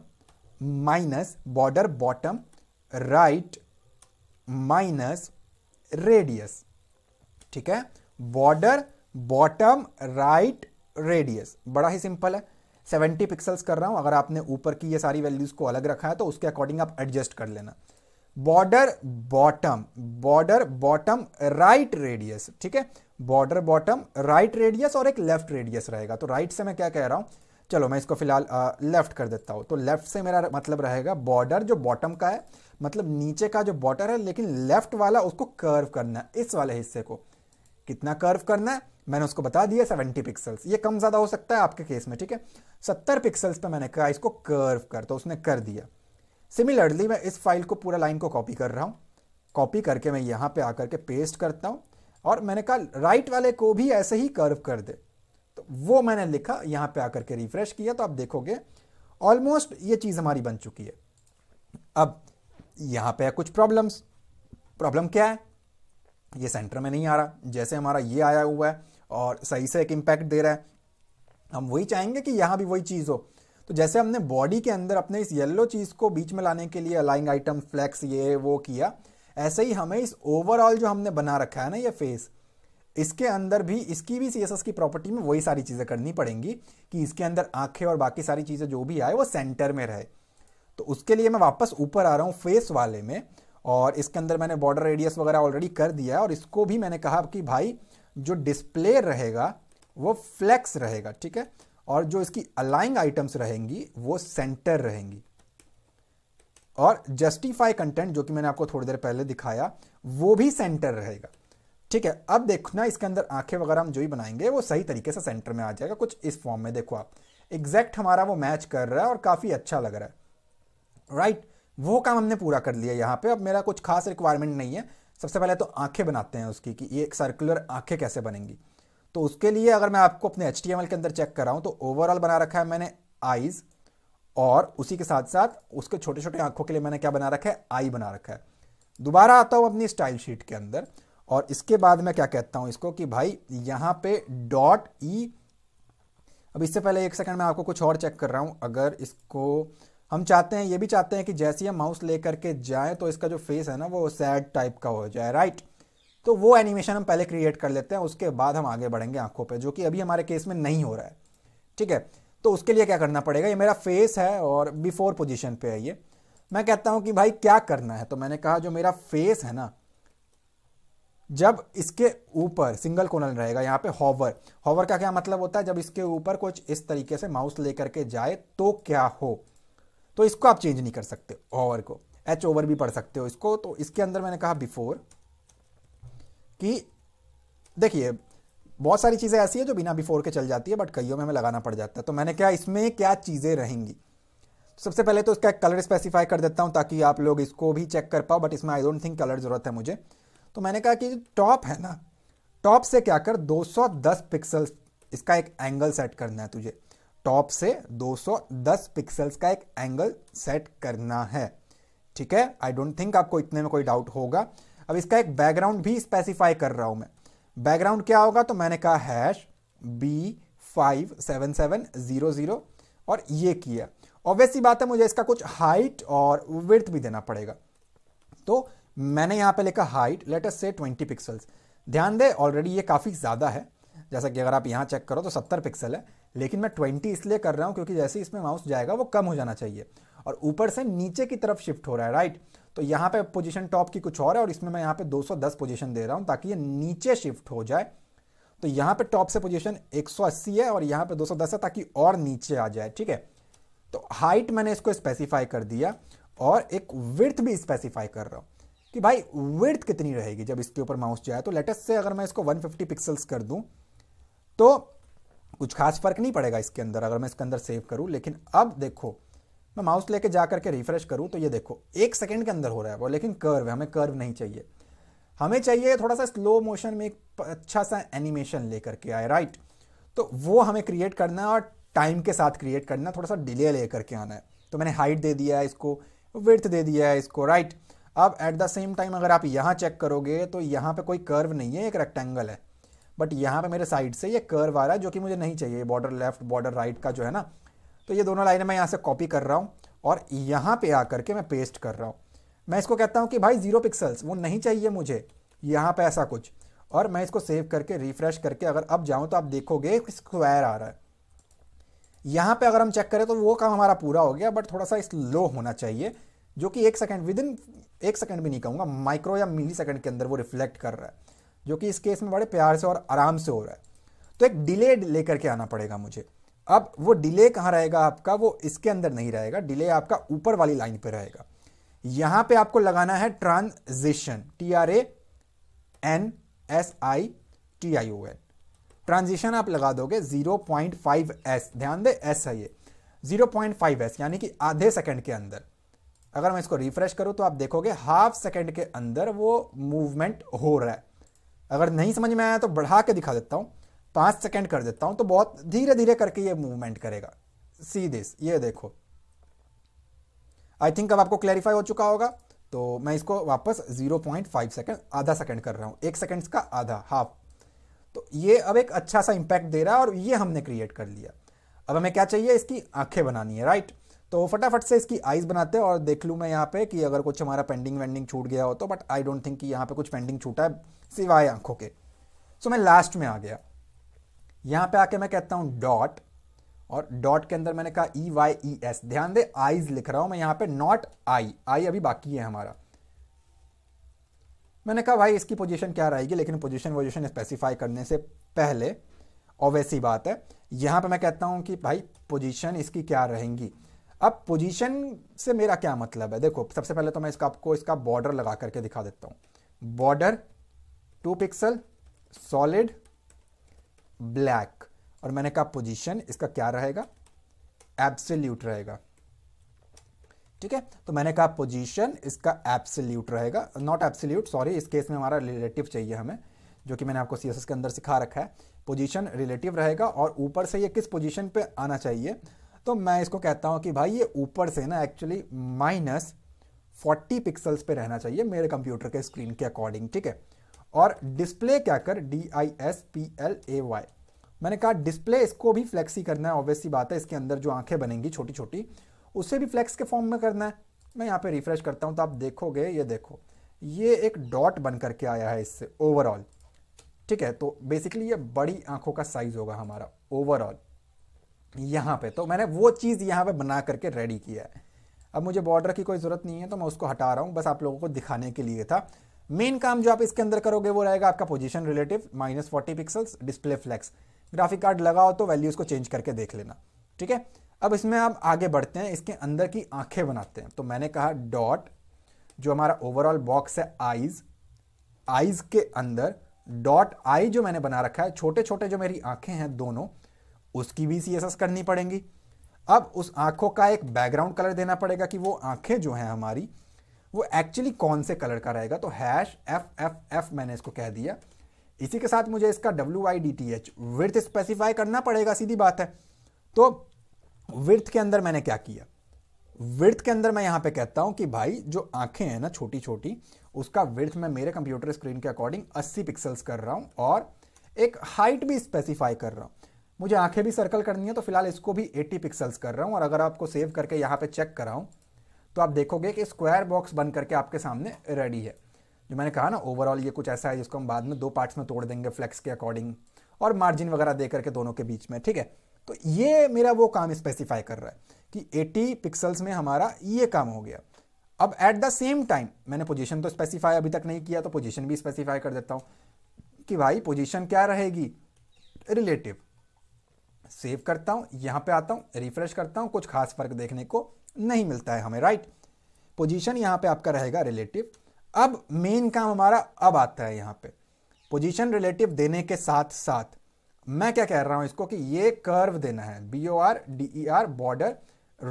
minus border bottom right minus radius ठीक है बॉर्डर बॉटम राइट रेडियस बड़ा ही सिंपल है 70 पिक्सल्स कर रहा हूं अगर आपने ऊपर की ये सारी वैल्यूज को अलग रखा है तो उसके अकॉर्डिंग आप एडजस्ट कर लेना border bottom border bottom right radius ठीक है बॉर्डर बॉटम राइट रेडियस और एक लेफ्ट रेडियस रहेगा तो राइट से मैं क्या कह रहा हूं चलो मैं इसको फिलहाल लेफ्ट कर देता हूं तो लेफ्ट से मेरा मतलब रहेगा बॉर्डर जो बॉटम का है मतलब नीचे का जो बॉर्डर है लेकिन लेफ्ट वाला उसको कर्व करना है इस वाले हिस्से को कितना कर्व करना है मैंने उसको बता दिया सेवेंटी पिक्सल्स ये कम ज़्यादा हो सकता है आपके केस में ठीक है सत्तर पिक्सल्स पर मैंने कहा इसको कर्व कर तो उसने कर दिया सिमिलरली मैं इस फाइल को पूरा लाइन को कॉपी कर रहा हूँ कॉपी करके मैं यहां पे आकर के पेस्ट करता हूँ और मैंने कहा राइट वाले को भी ऐसे ही कर्व कर दे तो वो मैंने लिखा यहाँ पे आकर के रिफ्रेश किया तो आप देखोगे ऑलमोस्ट ये चीज़ हमारी बन चुकी है अब यहाँ पे है कुछ प्रॉब्लम्स प्रॉब्लम क्या है ये सेंटर में नहीं आ रहा जैसे हमारा ये आया हुआ है और सही से एक इम्पैक्ट दे रहा है हम वही चाहेंगे कि यहाँ भी वही चीज़ हो तो जैसे हमने बॉडी के अंदर अपने इस येल्लो चीज़ को बीच में लाने के लिए अलाइंग आइटम फ्लैक्स ये वो किया ऐसे ही हमें इस ओवरऑल जो हमने बना रखा है ना ये फेस इसके अंदर भी इसकी भी सी की प्रॉपर्टी में वही सारी चीज़ें करनी पड़ेंगी कि इसके अंदर आंखें और बाकी सारी चीज़ें जो भी आए वो सेंटर में रहे तो उसके लिए मैं वापस ऊपर आ रहा हूँ फेस वाले में और इसके अंदर मैंने बॉर्डर रेडियस वगैरह ऑलरेडी कर दिया है और इसको भी मैंने कहा कि भाई जो डिस्प्ले रहेगा वो फ्लैक्स रहेगा ठीक है और जो इसकी अलाइंग आइटम्स रहेंगी वो सेंटर रहेंगी और जस्टिफाई कंटेंट जो कि मैंने आपको थोड़ी देर पहले दिखाया वो भी सेंटर रहेगा ठीक है अब देखना इसके अंदर आंखें वगैरह हम जो भी बनाएंगे वो सही तरीके से सेंटर में आ जाएगा कुछ इस फॉर्म में देखो आप एग्जैक्ट हमारा वो मैच कर रहा है और काफ़ी अच्छा लग रहा है राइट right? वो काम हमने पूरा कर लिया यहाँ पे अब मेरा कुछ खास रिक्वायरमेंट नहीं है सबसे पहले तो आंखें बनाते हैं उसकी कि ये सर्कुलर आंखें कैसे बनेंगी तो उसके लिए अगर मैं आपको अपने एच के अंदर चेक कराऊं तो ओवरऑल बना रखा है मैंने आइज़ और उसी के साथ साथ उसके छोटे छोटे आंखों के लिए मैंने क्या बना रखा है आई बना रखा है दोबारा आता हूं अपनी स्टाइल शीट के अंदर और इसके बाद मैं क्या कहता हूं इसको कि भाई यहां पे डॉट ई e अब इससे पहले एक सेकंड मैं आपको कुछ और चेक कर रहा हूं अगर इसको हम चाहते हैं ये भी चाहते हैं कि जैसे ही हम माउस लेकर के जाए तो इसका जो फेस है ना वो सैड टाइप का हो जाए राइट तो वो एनिमेशन हम पहले क्रिएट कर लेते हैं उसके बाद हम आगे बढ़ेंगे आंखों पर जो कि अभी हमारे केस में नहीं हो रहा है ठीक है तो उसके लिए क्या करना पड़ेगा ये मेरा फेस है और बिफोर पोजिशन पे है ये मैं कहता हूँ कि भाई क्या करना है तो मैंने कहा जो मेरा फेस है ना जब इसके ऊपर सिंगल कोनल रहेगा यहाँ पे हॉवर हॉवर का क्या मतलब होता है जब इसके ऊपर कुछ इस तरीके से माउस लेकर के जाए तो क्या हो तो इसको आप चेंज नहीं कर सकते हॉवर को एच ओवर भी पढ़ सकते हो इसको तो इसके अंदर मैंने कहा बिफोर कि देखिए बहुत सारी चीज़ें ऐसी है जो बिना बिफोर के चल जाती है बट कईयों में हमें लगाना पड़ जाता है तो मैंने क्या इसमें क्या चीज़ें रहेंगी तो सबसे पहले तो इसका कलर स्पेसिफाई कर देता हूँ ताकि आप लोग इसको भी चेक कर पाओ बट इसमें आई डोंट थिंक कलर ज़रूरत है मुझे तो मैंने कहा कि टॉप है ना टॉप से क्या कर 210 पिक्सल्स इसका एक एंगल सेट करना है तुझे टॉप से 210 पिक्सल्स का एक एंगल सेट करना है ठीक है आई डोंट थिंक आपको इतने में कोई डाउट होगा अब इसका एक बैकग्राउंड भी स्पेसिफाई कर रहा हूं मैं बैकग्राउंड क्या होगा तो मैंने कहा hash B five seven seven zero zero और ये किया ऑब्वियसली बात है मुझे इसका कुछ हाइट और विर्थ भी देना पड़ेगा तो मैंने यहाँ पे लिखा height let's say twenty pixels ध्यान दें ऑलरेडी ये काफ़ी ज़्यादा है जैसा कि अगर आप यहाँ चेक करो तो सत्तर पिक्सल है लेकिन मैं ट्वेंटी इसलिए कर रहा हूँ क्योंकि जैसे इसमें माउस जाएगा वो कम हो जाना चाहिए और ऊपर से नीचे की तरफ शिफ्ट हो रहा है राइट तो यहाँ पे पोजीशन टॉप की कुछ और है और इसमें मैं यहाँ पे 210 पोजीशन दे रहा हूँ ताकि ये नीचे शिफ्ट हो जाए तो यहाँ पे टॉप से पोजीशन 180 है और यहाँ पे 210 है ताकि और नीचे आ जाए ठीक है तो हाइट मैंने इसको स्पेसिफाई कर दिया और एक विर्थ भी स्पेसिफाई कर रहा हूँ कि भाई विर्थ कितनी रहेगी जब इसके ऊपर माउस जाए तो लेटेस्ट से अगर मैं इसको वन पिक्सल्स कर दूं तो कुछ खास फर्क नहीं पड़ेगा इसके अंदर अगर मैं इसके अंदर सेव करूं लेकिन अब देखो मैं माउस लेके जा करके रिफ्रेश करूँ तो ये देखो एक सेकेंड के अंदर हो रहा है वो लेकिन कर्व है हमें कर्व नहीं चाहिए हमें चाहिए थोड़ा सा स्लो मोशन में एक अच्छा सा एनिमेशन लेकर के आए राइट तो वो हमें क्रिएट करना है और टाइम के साथ क्रिएट करना थोड़ा सा डिले ले करके आना है तो मैंने हाइट दे दिया है इसको विर्थ दे दिया है इसको राइट अब एट द सेम टाइम अगर आप यहाँ चेक करोगे तो यहाँ पे कोई कर्व नहीं है एक रेक्टेंगल है बट यहाँ पे मेरे साइड से ये कर्व आ रहा है जो कि मुझे नहीं चाहिए बॉर्डर लेफ्ट बॉर्डर राइट का जो है ना तो ये दोनों लाइनें मैं यहाँ से कॉपी कर रहा हूँ और यहाँ पे आकर के मैं पेस्ट कर रहा हूँ मैं इसको कहता हूँ कि भाई ज़ीरो पिक्सल्स वो नहीं चाहिए मुझे यहाँ पे ऐसा कुछ और मैं इसको सेव करके रिफ्रेश करके अगर अब जाऊँ तो आप देखोगे स्क्वायर आ रहा है यहाँ पे अगर हम चेक करें तो वो काम हमारा पूरा हो गया बट थोड़ा सा स्लो होना चाहिए जो कि एक सेकेंड विद इन एक सेकेंड भी नहीं कहूँगा माइक्रो या मिली सेकेंड के अंदर वो रिफ्लेक्ट कर रहा है जो कि इस केस में बड़े प्यार से और आराम से हो रहा है तो एक डिले लेकर के आना पड़ेगा मुझे अब वो डिले कहाँ रहेगा आपका वो इसके अंदर नहीं रहेगा डिले आपका ऊपर वाली लाइन पर रहेगा यहां पे आपको लगाना है transition T R A N S I T I O N transition आप लगा दोगे 0.5 एस ध्यान दे एस है ये 0.5 एस यानी कि आधे सेकंड के अंदर अगर मैं इसको रिफ्रेश करूं तो आप देखोगे हाफ सेकंड के अंदर वो मूवमेंट हो रहा है अगर नहीं समझ में आया तो बढ़ा के दिखा देता हूं पाँच सेकेंड कर देता हूँ तो बहुत धीरे धीरे करके ये मूवमेंट करेगा सी दिस ये देखो आई थिंक अब आपको क्लैरिफाई हो चुका होगा तो मैं इसको वापस 0.5 सेकेंड आधा सेकेंड कर रहा हूँ एक सेकेंड का आधा हाफ तो ये अब एक अच्छा सा इम्पैक्ट दे रहा है और ये हमने क्रिएट कर लिया अब हमें क्या चाहिए इसकी आंखें बनानी है राइट तो फटाफट से इसकी आइज बनाते हैं और देख लूँ मैं यहाँ पे कि अगर कुछ हमारा पेंडिंग वेंडिंग छूट गया हो तो बट आई डोंट थिंक कि यहाँ पे कुछ पेंडिंग छूटा है सिवाय आंखों के सो so, मैं लास्ट में आ गया यहां पे आके मैं कहता हूं डॉट और डॉट के अंदर मैंने कहा ई वाई ई एस ध्यान दे आईज लिख रहा हूं मैं यहां पे नॉट आई आई अभी बाकी है हमारा मैंने कहा भाई इसकी पोजीशन क्या रहेगी लेकिन पोजीशन वोजिशन स्पेसिफाई करने से पहले ऑब्वियसली बात है यहां पे मैं कहता हूं कि भाई पोजीशन इसकी क्या रहेंगी अब पोजीशन से मेरा क्या मतलब है देखो सबसे पहले तो मैं इसका आपको इसका बॉर्डर लगा करके दिखा देता हूं border two pixel solid black और मैंने कहा पोजीशन इसका क्या रहेगा एब्सल्यूट रहेगा ठीक है तो मैंने कहा पोजीशन इसका एब्सल्यूट रहेगा नॉट एब्सल्यूट सॉरी इस केस में हमारा रिलेटिव चाहिए हमें जो कि मैंने आपको सी के अंदर सिखा रखा है पोजीशन रिलेटिव रहेगा और ऊपर से ये किस पोजीशन पे आना चाहिए तो मैं इसको कहता हूँ कि भाई ये ऊपर से ना एक्चुअली माइनस फोर्टी पिक्सल्स पे रहना चाहिए मेरे कंप्यूटर के स्क्रीन के अकॉर्डिंग ठीक है और डिस्प्ले क्या कर D I S P L A Y मैंने कहा डिस्प्ले इसको भी फ्लेक्सी करना है ऑब्वियसली बात है इसके अंदर जो आंखें बनेंगी छोटी छोटी उसे भी फ्लेक्स के फॉर्म में करना है मैं यहाँ पे रिफ्रेश करता हूँ तो आप देखोगे ये देखो ये एक डॉट बन करके आया है इससे ओवरऑल ठीक है तो बेसिकली ये बड़ी आंखों का साइज होगा हमारा ओवरऑल यहाँ पे तो मैंने वो चीज़ यहाँ पे बना करके रेडी किया है अब मुझे बॉर्डर की कोई ज़रूरत नहीं है तो मैं उसको हटा रहा हूँ बस आप लोगों को दिखाने के लिए था मेन काम जो आप इसके अंदर करोगे वो रहेगा आपका position relative minus forty pixels display flex graphic card लगाओ तो वैल्यूज को चेंज करके देख लेना ठीक है अब इसमें आप आगे बढ़ते हैं इसके अंदर की आंखें बनाते हैं तो मैंने कहा डॉट जो हमारा ओवरऑल बॉक्स है आईज आईज के अंदर डॉट आई जो मैंने बना रखा है छोटे छोटे जो मेरी आंखें हैं दोनों उसकी भी सी करनी पड़ेंगी अब उस आंखों का एक बैकग्राउंड कलर देना पड़ेगा कि वो आंखें जो हैं हमारी वो एक्चुअली कौन से कलर का रहेगा तो हैश एफ एफ एफ मैंने इसको कह दिया इसी के साथ मुझे इसका W I D T H width specify करना पड़ेगा सीधी बात है तो विर्थ के अंदर मैंने क्या किया विर्थ के अंदर मैं यहाँ पे कहता हूँ कि भाई जो आंखें हैं ना छोटी छोटी उसका विर्थ मैं मेरे कंप्यूटर स्क्रीन के अकॉर्डिंग 80 पिक्सल्स कर रहा हूँ और एक हाइट भी स्पेसिफाई कर रहा हूँ मुझे आंखें भी सर्कल करनी है तो फिलहाल इसको भी 80 पिक्सल्स कर रहा हूं और अगर आपको सेव करके यहां पे चेक कराऊं तो आप देखोगे कि स्क्वायर बॉक्स बन करके आपके सामने रेडी है जो मैंने कहा ना ओवरऑल ये कुछ ऐसा है जिसको हम बाद में दो पार्ट्स में तोड़ देंगे फ्लेक्स के अकॉर्डिंग और मार्जिन वगैरह दे करके दोनों के बीच में ठीक है तो ये मेरा वो काम स्पेसिफाई कर रहा है कि 80 पिक्सल्स में हमारा ये काम हो गया अब एट द सेम टाइम मैंने पोजीशन तो स्पेसिफाई अभी तक नहीं किया तो पोजीशन भी स्पेसिफाई कर देता हूँ कि भाई पोजीशन क्या रहेगी रिलेटिव सेव करता हूं यहां पे आता हूं रिफ्रेश करता हूं कुछ खास फर्क देखने को नहीं मिलता है हमें राइट पोजीशन यहां पे आपका रहेगा रिलेटिव अब मेन काम हमारा अब आता है यहां पे पोजीशन रिलेटिव देने के साथ साथ मैं क्या कह रहा हूं इसको कि ये कर्व देना है B O R D E R border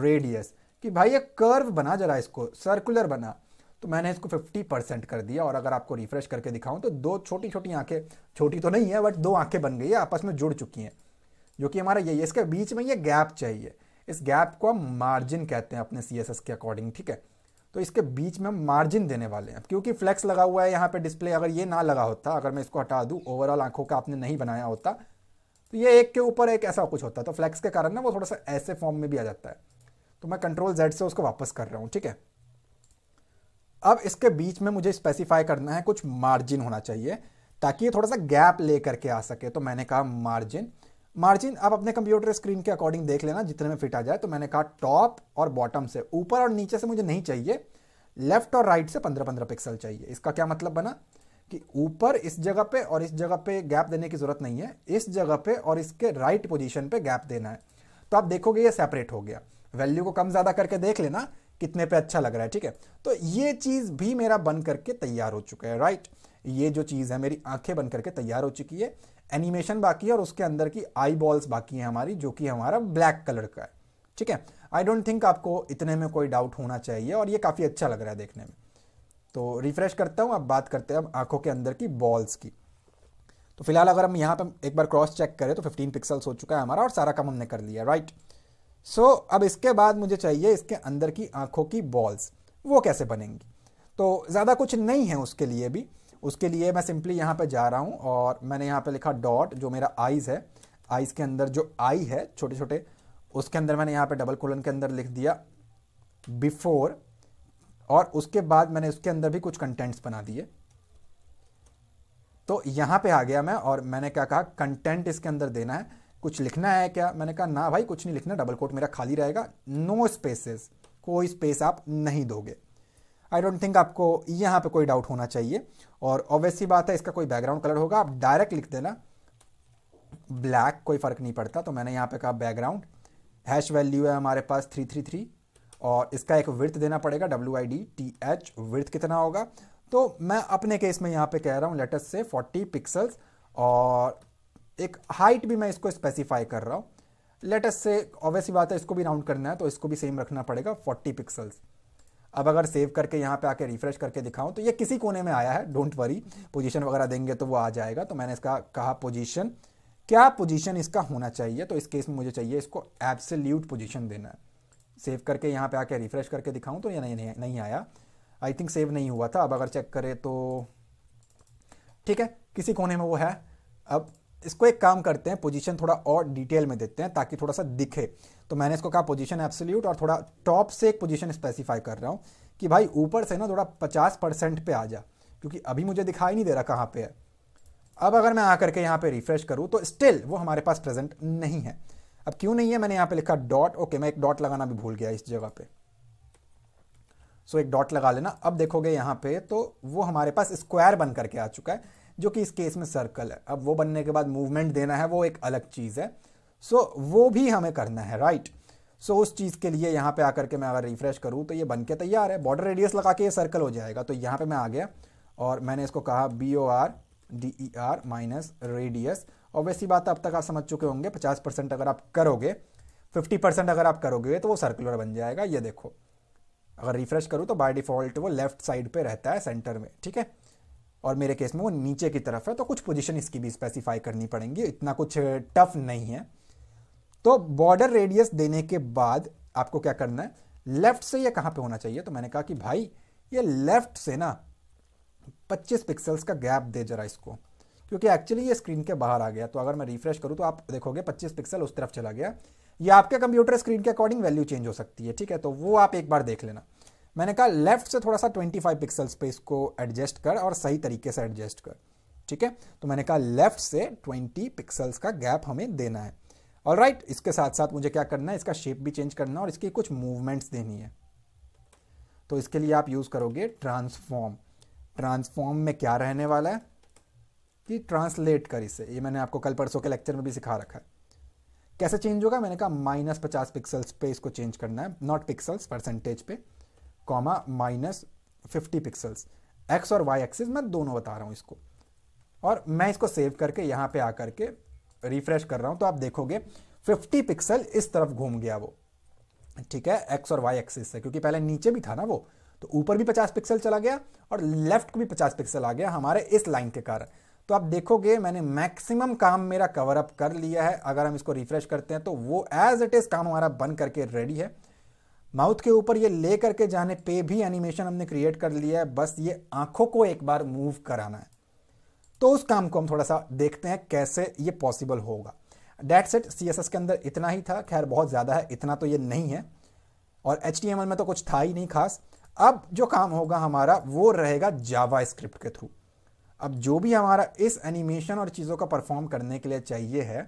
radius कि भाई ये कर्व बना जरा इसको सर्कुलर बना तो मैंने इसको 50 परसेंट कर दिया और अगर आपको रिफ्रेश करके दिखाऊं तो दो छोटी छोटी आंखें छोटी तो नहीं है बट दो आंखें बन गई है आपस में जुड़ चुकी हैं जो कि हमारा यही है इसके बीच में ये गैप चाहिए इस गैप को हम मार्जिन कहते हैं अपने सी के अकॉर्डिंग ठीक है तो इसके बीच में हम मार्जिन देने वाले हैं क्योंकि फ्लैक्स लगा हुआ है यहाँ पे डिस्प्ले अगर ये ना लगा होता अगर मैं इसको हटा दूँ ओवरऑल आंखों का आपने नहीं बनाया होता तो ये एक के ऊपर एक ऐसा कुछ होता है तो फ्लैक्स के कारण ना वो थोड़ा सा ऐसे फॉर्म में भी आ जाता है तो मैं कंट्रोल जेड से उसको वापस कर रहा हूँ ठीक है अब इसके बीच में मुझे स्पेसिफाई करना है कुछ मार्जिन होना चाहिए ताकि ये थोड़ा सा गैप ले करके आ सके तो मैंने कहा मार्जिन मार्जिन आप अपने कंप्यूटर स्क्रीन के अकॉर्डिंग देख लेना जितने में फिट आ जाए तो मैंने कहा टॉप और बॉटम से ऊपर और नीचे से मुझे नहीं चाहिए लेफ्ट और राइट से पंद्रह पंद्रह पिक्सल चाहिए इसका क्या मतलब बना कि ऊपर इस जगह पे और इस जगह पे गैप देने की ज़रूरत नहीं है इस जगह पे और इसके राइट पोजीशन पे गैप देना है तो आप देखोगे ये सेपरेट हो गया वैल्यू को कम ज़्यादा करके देख लेना कितने पे अच्छा लग रहा है ठीक है तो ये चीज़ भी मेरा बन करके तैयार हो चुका है राइट ये जो चीज़ है मेरी आंखें बन करके तैयार हो चुकी है एनिमेशन बाकी है और उसके अंदर की आई बॉल्स बाकी हैं हमारी जो कि हमारा ब्लैक कलर का है ठीक है आई डोंट थिंक आपको इतने में कोई डाउट होना चाहिए और ये काफ़ी अच्छा लग रहा है देखने में तो रिफ्रेश करता हूँ अब बात करते हैं अब आंखों के अंदर की बॉल्स की तो फिलहाल अगर हम यहाँ पर एक बार क्रॉस चेक करें तो 15 पिक्सल्स हो चुका है हमारा और सारा काम हमने कर लिया राइट सो so, अब इसके बाद मुझे चाहिए इसके अंदर की आंखों की बॉल्स वो कैसे बनेंगी तो ज़्यादा कुछ नहीं है उसके लिए भी उसके लिए मैं सिंपली यहाँ पे जा रहा हूँ और मैंने यहाँ पे लिखा डॉट जो मेरा आइज़ है आइज़ के अंदर जो आई है छोटे छोटे उसके अंदर मैंने यहाँ पे डबल कोलन के अंदर लिख दिया बिफोर और उसके बाद मैंने उसके अंदर भी कुछ कंटेंट्स बना दिए तो यहाँ पे आ गया मैं और मैंने क्या कहा कंटेंट इसके अंदर देना है कुछ लिखना है क्या मैंने कहा ना भाई कुछ नहीं लिखना डबल कोट मेरा खाली रहेगा नो no स्पेसेस कोई स्पेस आप नहीं दोगे आई डोंट थिंक आपको यहाँ पे कोई डाउट होना चाहिए और ऑब्वियसली बात है इसका कोई बैकग्राउंड कलर होगा आप डायरेक्ट लिख देना ब्लैक कोई फ़र्क नहीं पड़ता तो मैंने यहाँ पे कहा बैकग्राउंड हैश वैल्यू है हमारे पास थ्री थ्री थ्री और इसका एक विर्थ देना पड़ेगा W I D T H width कितना होगा तो मैं अपने केस में यहाँ पे कह रहा हूँ लेटेस्ट से 40 पिक्सल्स और एक हाइट भी मैं इसको स्पेसिफाई कर रहा हूँ लेटेस्ट से ऑब्वियसली बात है इसको भी राउंड करना है तो इसको भी सेम रखना पड़ेगा फोर्टी पिक्सल्स अब अगर सेव करके यहाँ पे आके रिफ्रेश करके दिखाऊं तो ये किसी कोने में आया है डोंट वरी पोजीशन वगैरह देंगे तो वो आ जाएगा तो मैंने इसका कहा पोजीशन क्या पोजीशन इसका होना चाहिए तो इस केस में मुझे चाहिए इसको एब्सल्यूट पोजीशन देना है सेव करके यहाँ पे आके रिफ्रेश करके दिखाऊं तो ये नहीं नहीं, नहीं आया आई थिंक सेव नहीं हुआ था अब अगर चेक करें तो ठीक है किसी कोने में वो है अब इसको एक काम करते हैं पोजीशन थोड़ा और डिटेल में देते हैं ताकि थोड़ा सा दिखे तो मैंने इसको कहा पोजीशन एब्सोल्यूट और थोड़ा टॉप से एक पोजीशन स्पेसिफाई कर रहा हूँ कि भाई ऊपर से ना थोड़ा पचास परसेंट पे आ जा क्योंकि अभी मुझे दिखाई नहीं दे रहा कहाँ पे है अब अगर मैं आकर के यहाँ पे रिफ्रेश करूँ तो स्टिल वो हमारे पास प्रेजेंट नहीं है अब क्यों नहीं है मैंने यहाँ पे लिखा डॉट ओके मैं एक डॉट लगाना भी भूल गया इस जगह पे सो so, एक डॉट लगा लेना अब देखोगे यहाँ पे तो वो हमारे पास स्क्वायर बन करके आ चुका है जो कि इस केस में सर्कल है अब वो बनने के बाद मूवमेंट देना है वो एक अलग चीज़ है सो so, वो भी हमें करना है राइट सो so, उस चीज़ के लिए यहाँ पे आकर के मैं अगर रिफ्रेश करूँ तो ये बन के तैयार है बॉर्डर रेडियस लगा के ये सर्कल हो जाएगा तो यहाँ पे मैं आ गया और मैंने इसको कहा B O R D E R minus radius और वैसी बात अब तक आप समझ चुके होंगे पचास परसेंट अगर आप करोगे फिफ्टी परसेंट अगर आप करोगे तो वो सर्कुलर बन जाएगा ये देखो अगर रिफ्रेश करूँ तो बाय डिफ़ॉल्ट वो लेफ्ट साइड पर रहता है सेंटर में ठीक है और मेरे केस में वो नीचे की तरफ है तो कुछ पोजिशन इसकी भी स्पेसिफाई करनी पड़ेंगी इतना कुछ टफ नहीं है तो बॉर्डर रेडियस देने के बाद आपको क्या करना है लेफ्ट से ये कहां पे होना चाहिए तो मैंने कहा कि भाई ये लेफ्ट से ना 25 पिक्सल्स का गैप दे जरा इसको क्योंकि एक्चुअली ये स्क्रीन के बाहर आ गया तो अगर मैं रिफ्रेश करूँ तो आप देखोगे 25 पिक्सल उस तरफ चला गया या आपके कंप्यूटर स्क्रीन के अकॉर्डिंग वैल्यू चेंज हो सकती है ठीक है तो वो आप एक बार देख लेना मैंने कहा लेफ्ट से थोड़ा सा 25 पिक्सल स्पेस को एडजस्ट कर और सही तरीके से एडजस्ट कर ठीक है तो मैंने कहा लेफ्ट से 20 पिक्सल्स का गैप हमें देना है और राइट right, इसके साथ साथ मुझे क्या करना है इसका शेप भी चेंज करना है और इसकी कुछ मूवमेंट्स देनी है तो इसके लिए आप यूज़ करोगे ट्रांसफॉर्म ट्रांसफॉर्म में क्या रहने वाला है कि ट्रांसलेट कर इसे ये मैंने आपको कल परसों के लेक्चर में भी सिखा रखा है कैसे चेंज होगा मैंने कहा माइनस पचास पिक्सल स्पेस को चेंज करना है नॉट पिक्सल्स परसेंटेज पे comma minus fifty pixels X और वाई एक्सिस मैं दोनों बता रहा हूँ इसको और मैं इसको सेव करके यहाँ पे आकर के रिफ्रेश कर रहा हूँ तो आप देखोगे 50 पिक्सल इस तरफ घूम गया वो ठीक है एक्स और वाई एक्सिस से क्योंकि पहले नीचे भी था ना वो तो ऊपर भी 50 पिक्सल चला गया और लेफ्ट को भी 50 पिक्सल आ गया हमारे इस लाइन के कारण तो आप देखोगे मैंने मैक्सिमम काम मेरा कवर अप कर लिया है अगर हम इसको रिफ्रेश करते हैं तो वो एज इट इज़ काम हमारा बन करके रेडी है माउथ के ऊपर ये ले करके जाने पे भी एनिमेशन हमने क्रिएट कर लिया है बस ये आंखों को एक बार मूव कराना है तो उस काम को हम थोड़ा सा देखते हैं कैसे ये पॉसिबल होगा डेट सेट सी के अंदर इतना ही था खैर बहुत ज़्यादा है इतना तो ये नहीं है और एच में तो कुछ था ही नहीं खास अब जो काम होगा हमारा वो रहेगा जावा स्क्रिप्ट के थ्रू अब जो भी हमारा इस एनिमेशन और चीज़ों का परफॉर्म करने के लिए चाहिए है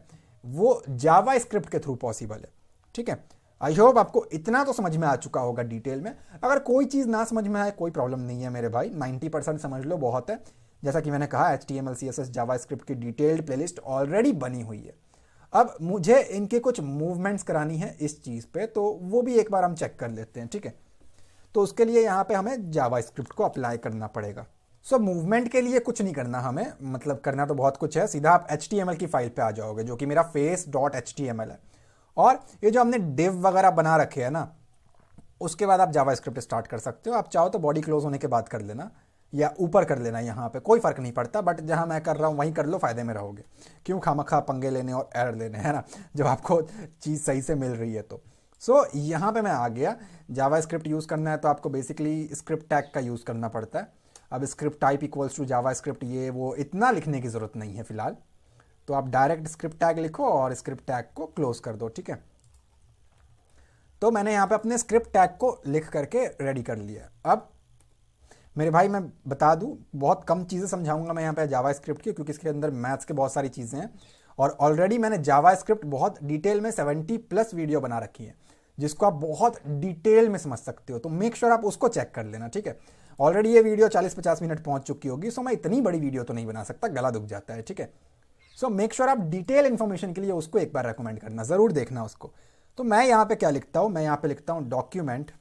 वो जावा स्क्रिप्ट के थ्रू पॉसिबल है ठीक है आई होप आपको इतना तो समझ में आ चुका होगा डिटेल में अगर कोई चीज़ ना समझ में आए कोई प्रॉब्लम नहीं है मेरे भाई 90 परसेंट समझ लो बहुत है जैसा कि मैंने कहा H T M L C S S JavaScript की डिटेल्ड प्लेलिस्ट ऑलरेडी बनी हुई है अब मुझे इनके कुछ मूवमेंट्स करानी है इस चीज़ पे तो वो भी एक बार हम चेक कर लेते हैं ठीक है तो उसके लिए यहाँ पे हमें जावा स्क्रिप्ट को अप्लाई करना पड़ेगा सो so, मूवमेंट के लिए कुछ नहीं करना हमें मतलब करना तो बहुत कुछ है सीधा आप एच की फाइल पर आ जाओगे जो कि मेरा फेस डॉट एच है और ये जो हमने डिव वगैरह बना रखे है ना उसके बाद आप स्क्रिप्ट स्टार्ट कर सकते हो आप चाहो तो बॉडी क्लोज होने के बाद कर लेना या ऊपर कर लेना यहाँ पे कोई फ़र्क नहीं पड़ता बट जहाँ मैं कर रहा हूँ वहीं कर लो फ़ायदे में रहोगे क्यों खामखा पंगे लेने और एरर लेने है ना जब आपको चीज़ सही से मिल रही है तो सो so, यहाँ पे मैं आ गया जावा स्क्रिप्ट यूज़ करना है तो आपको बेसिकली स्क्रिप्ट टैग का यूज़ करना पड़ता है अब script type equals to JavaScript ये वो इतना लिखने की ज़रूरत नहीं है फिलहाल तो आप डायरेक्ट स्क्रिप्ट टैग लिखो और स्क्रिप्ट टैग को क्लोज कर दो ठीक है तो मैंने यहाँ पे अपने स्क्रिप्ट टैग को लिख करके रेडी कर लिया अब मेरे भाई मैं बता दूँ बहुत कम चीज़ें समझाऊंगा मैं यहाँ पे जावा स्क्रिप्ट की क्योंकि इसके अंदर मैथ्स के बहुत सारी चीज़ें हैं और ऑलरेडी मैंने जावा स्क्रिप्ट बहुत डिटेल में 70 प्लस वीडियो बना रखी है जिसको आप बहुत डिटेल में समझ सकते हो तो मेक श्योर sure आप उसको चेक कर लेना ठीक है ऑलरेडी ये वीडियो 40-50 मिनट पहुंच चुकी होगी सो मैं इतनी बड़ी वीडियो तो नहीं बना सकता गला दुख जाता है ठीक है सो मेक श्योर आप डिटेल इन्फॉर्मेशन के लिए उसको एक बार रेकमेंड करना ज़रूर देखना उसको तो मैं यहां पे क्या लिखता हूं मैं यहां पे लिखता हूं document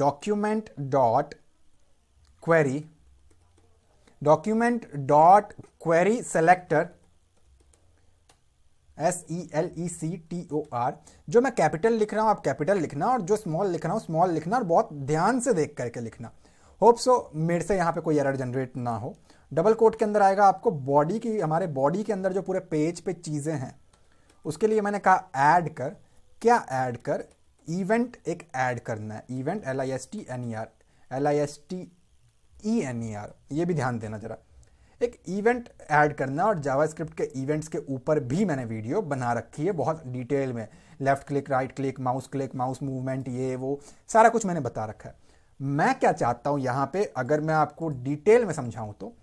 document dot query document dot query selector S E L E C T O R जो मैं कैपिटल लिख रहा हूं आप कैपिटल लिखना और जो स्मॉल लिख रहा हूं स्मॉल लिखना और बहुत ध्यान से देख करके लिखना होप सो मेरे से यहां पे कोई एरर जनरेट ना हो डबल कोट के अंदर आएगा आपको बॉडी की हमारे बॉडी के अंदर जो पूरे पेज पे चीज़ें हैं उसके लिए मैंने कहा ऐड कर क्या ऐड कर इवेंट एक ऐड करना है event L I S T N E R L I S T E N E R ये भी ध्यान देना ज़रा एक इवेंट ऐड करना और जावास्क्रिप्ट के इवेंट्स के ऊपर भी मैंने वीडियो बना रखी है बहुत डिटेल में left click right click mouse click mouse movement ये वो सारा कुछ मैंने बता रखा है मैं क्या चाहता हूँ यहाँ पे अगर मैं आपको डिटेल में समझाऊँ तो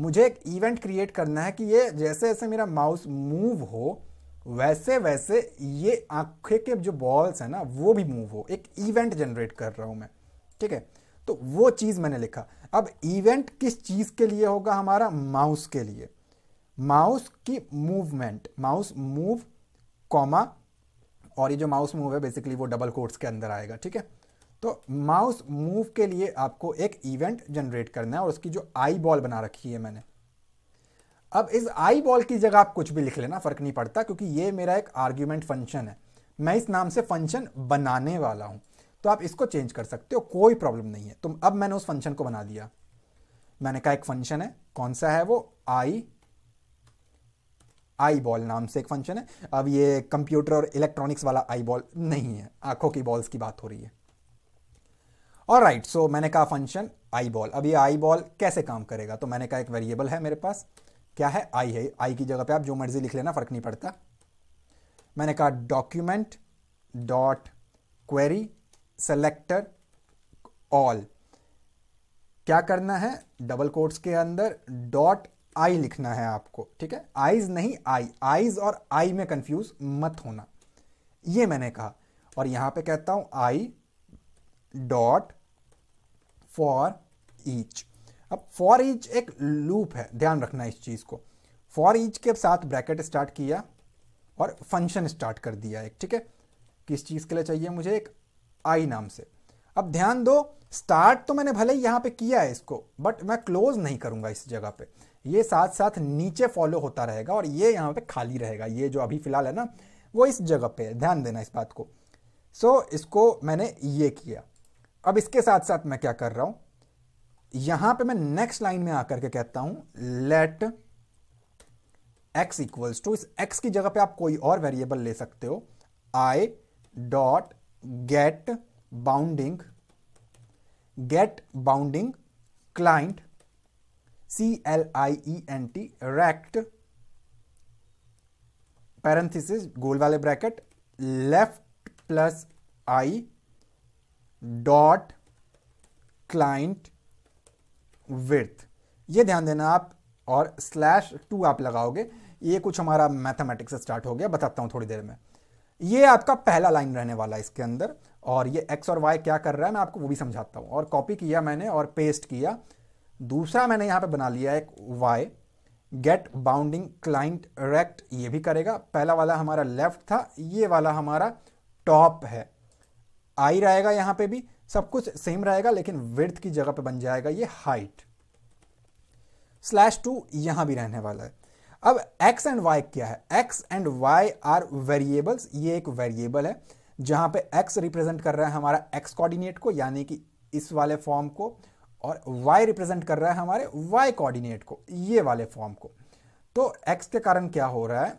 मुझे एक इवेंट क्रिएट करना है कि ये जैसे जैसे मेरा माउस मूव हो वैसे वैसे ये आंखें के जो बॉल्स हैं ना वो भी मूव हो एक इवेंट जनरेट कर रहा हूँ मैं ठीक है तो वो चीज़ मैंने लिखा अब इवेंट किस चीज़ के लिए होगा हमारा माउस के लिए माउस की मूवमेंट माउस मूव कॉमा और ये जो माउस मूव है बेसिकली वो डबल कोर्ट्स के अंदर आएगा ठीक है तो माउस मूव के लिए आपको एक इवेंट जनरेट करना है और उसकी जो आई बॉल बना रखी है मैंने अब इस आई बॉल की जगह आप कुछ भी लिख लेना फ़र्क नहीं पड़ता क्योंकि ये मेरा एक आर्ग्यूमेंट फंक्शन है मैं इस नाम से फंक्शन बनाने वाला हूं तो आप इसको चेंज कर सकते हो कोई प्रॉब्लम नहीं है तो अब मैंने उस फंक्शन को बना दिया मैंने कहा एक फंक्शन है कौन सा है वो आई आई बॉल नाम से एक फंक्शन है अब ये कंप्यूटर और इलेक्ट्रॉनिक्स वाला आई बॉल नहीं है आंखों की बॉल्स की बात हो रही है और राइट सो मैंने कहा फंक्शन आई बॉल अब ये आई बॉल कैसे काम करेगा तो मैंने कहा एक वेरिएबल है मेरे पास क्या है आई है आई की जगह पे आप जो मर्जी लिख लेना फर्क नहीं पड़ता मैंने कहा document dot query selector all क्या करना है डबल कोट्स के अंदर डॉट आई लिखना है आपको ठीक है आईज नहीं आई आईज और आई में कंफ्यूज मत होना ये मैंने कहा और यहां पे कहता हूं आई डॉट फॉर ईच अब फॉर ईच एक लूप है ध्यान रखना इस चीज़ को फॉर ईच के साथ ब्रैकेट स्टार्ट किया और फंक्शन स्टार्ट कर दिया एक ठीक है किस चीज़ के लिए चाहिए मुझे एक आई नाम से अब ध्यान दो स्टार्ट तो मैंने भले ही यहाँ पे किया है इसको बट मैं क्लोज नहीं करूँगा इस जगह पे ये साथ साथ नीचे फॉलो होता रहेगा और ये यहाँ पे खाली रहेगा ये जो अभी फ़िलहाल है ना वो इस जगह पे ध्यान देना इस बात को सो so, इसको मैंने ये किया अब इसके साथ साथ मैं क्या कर रहा हूं यहां पे मैं नेक्स्ट लाइन में आकर के कहता हूं लेट एक्स इक्वल्स टू इस एक्स की जगह पे आप कोई और वेरिएबल ले सकते हो I dot get bounding get bounding client C L I E N T rect parenthesis गोल वाले bracket left plus I dot client width ये ध्यान देना आप और स्लैश टू आप लगाओगे ये कुछ हमारा मैथमेटिक्स स्टार्ट हो गया बताता हूँ थोड़ी देर में ये आपका पहला लाइन रहने वाला है इसके अंदर और ये एक्स और वाई क्या कर रहा है मैं आपको वो भी समझाता हूँ और कॉपी किया मैंने और पेस्ट किया दूसरा मैंने यहाँ पे बना लिया एक Y get bounding client rect ये भी करेगा पहला वाला हमारा लेफ्ट था ये वाला हमारा टॉप है आई रहेगा यहां पे भी सब कुछ सेम रहेगा लेकिन विर्थ की जगह पे बन जाएगा ये हाइट स्लैश टू यहां भी रहने वाला है अब एक्स एंड वाई क्या है X and Y are variables ये एक वेरिएबल है जहां पे एक्स रिप्रेजेंट कर रहा है हमारा एक्स कोऑर्डिनेट को यानी कि इस वाले फॉर्म को और वाई रिप्रेजेंट कर रहा है हमारे वाई कोऑर्डिनेट को ये वाले फॉर्म को तो एक्स के कारण क्या हो रहा है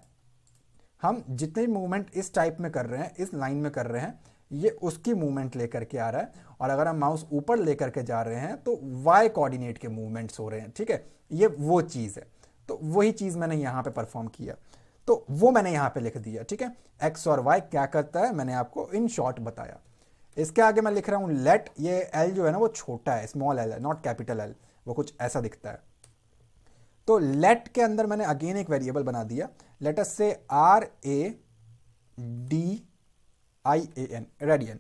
हम जितने मूवमेंट इस टाइप में कर रहे हैं इस लाइन में कर रहे हैं ये उसकी मूवमेंट लेकर के आ रहा है और अगर हम माउस ऊपर लेकर के जा रहे हैं तो वाई कोऑर्डिनेट के मूवमेंट्स हो रहे हैं ठीक है ये वो चीज़ है तो वही चीज़ मैंने यहाँ पे परफॉर्म किया तो वो मैंने यहाँ पे लिख दिया ठीक है एक्स और वाई क्या करता है मैंने आपको इन शॉर्ट बताया इसके आगे मैं लिख रहा हूँ लेट ये एल जो है ना वो छोटा है स्मॉल एल है नॉट कैपिटल एल वो कुछ ऐसा दिखता है तो लेट के अंदर मैंने अगेन एक वेरिएबल बना दिया let's say R A D I A N radian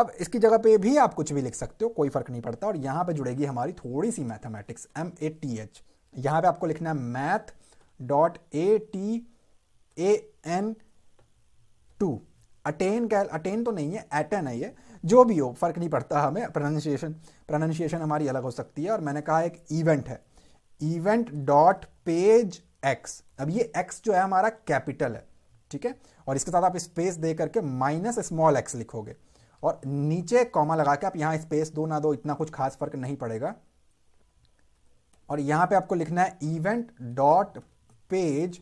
अब इसकी जगह पे भी आप कुछ भी लिख सकते हो कोई फर्क नहीं पड़ता और यहां पे जुड़ेगी हमारी थोड़ी सी mathematics M A T H यहां पे आपको लिखना है math dot A T A N two atan कह अटेन तो नहीं है एटन है ये जो भी हो फर्क नहीं पड़ता हमें प्रोनाउंसिएशन प्रोनाउंसिएशन हमारी अलग हो सकती है और मैंने कहा एक इवेंट है इवेंट डॉट पेज एक्स अब ये एक्स जो है हमारा कैपिटल है ठीक है और इसके साथ आप स्पेस दे करके माइनस स्मॉल एक्स लिखोगे और नीचे कॉमा लगा के आप यहां स्पेस दो ना दो इतना कुछ खास फर्क नहीं पड़ेगा और यहां पे आपको लिखना है event dot page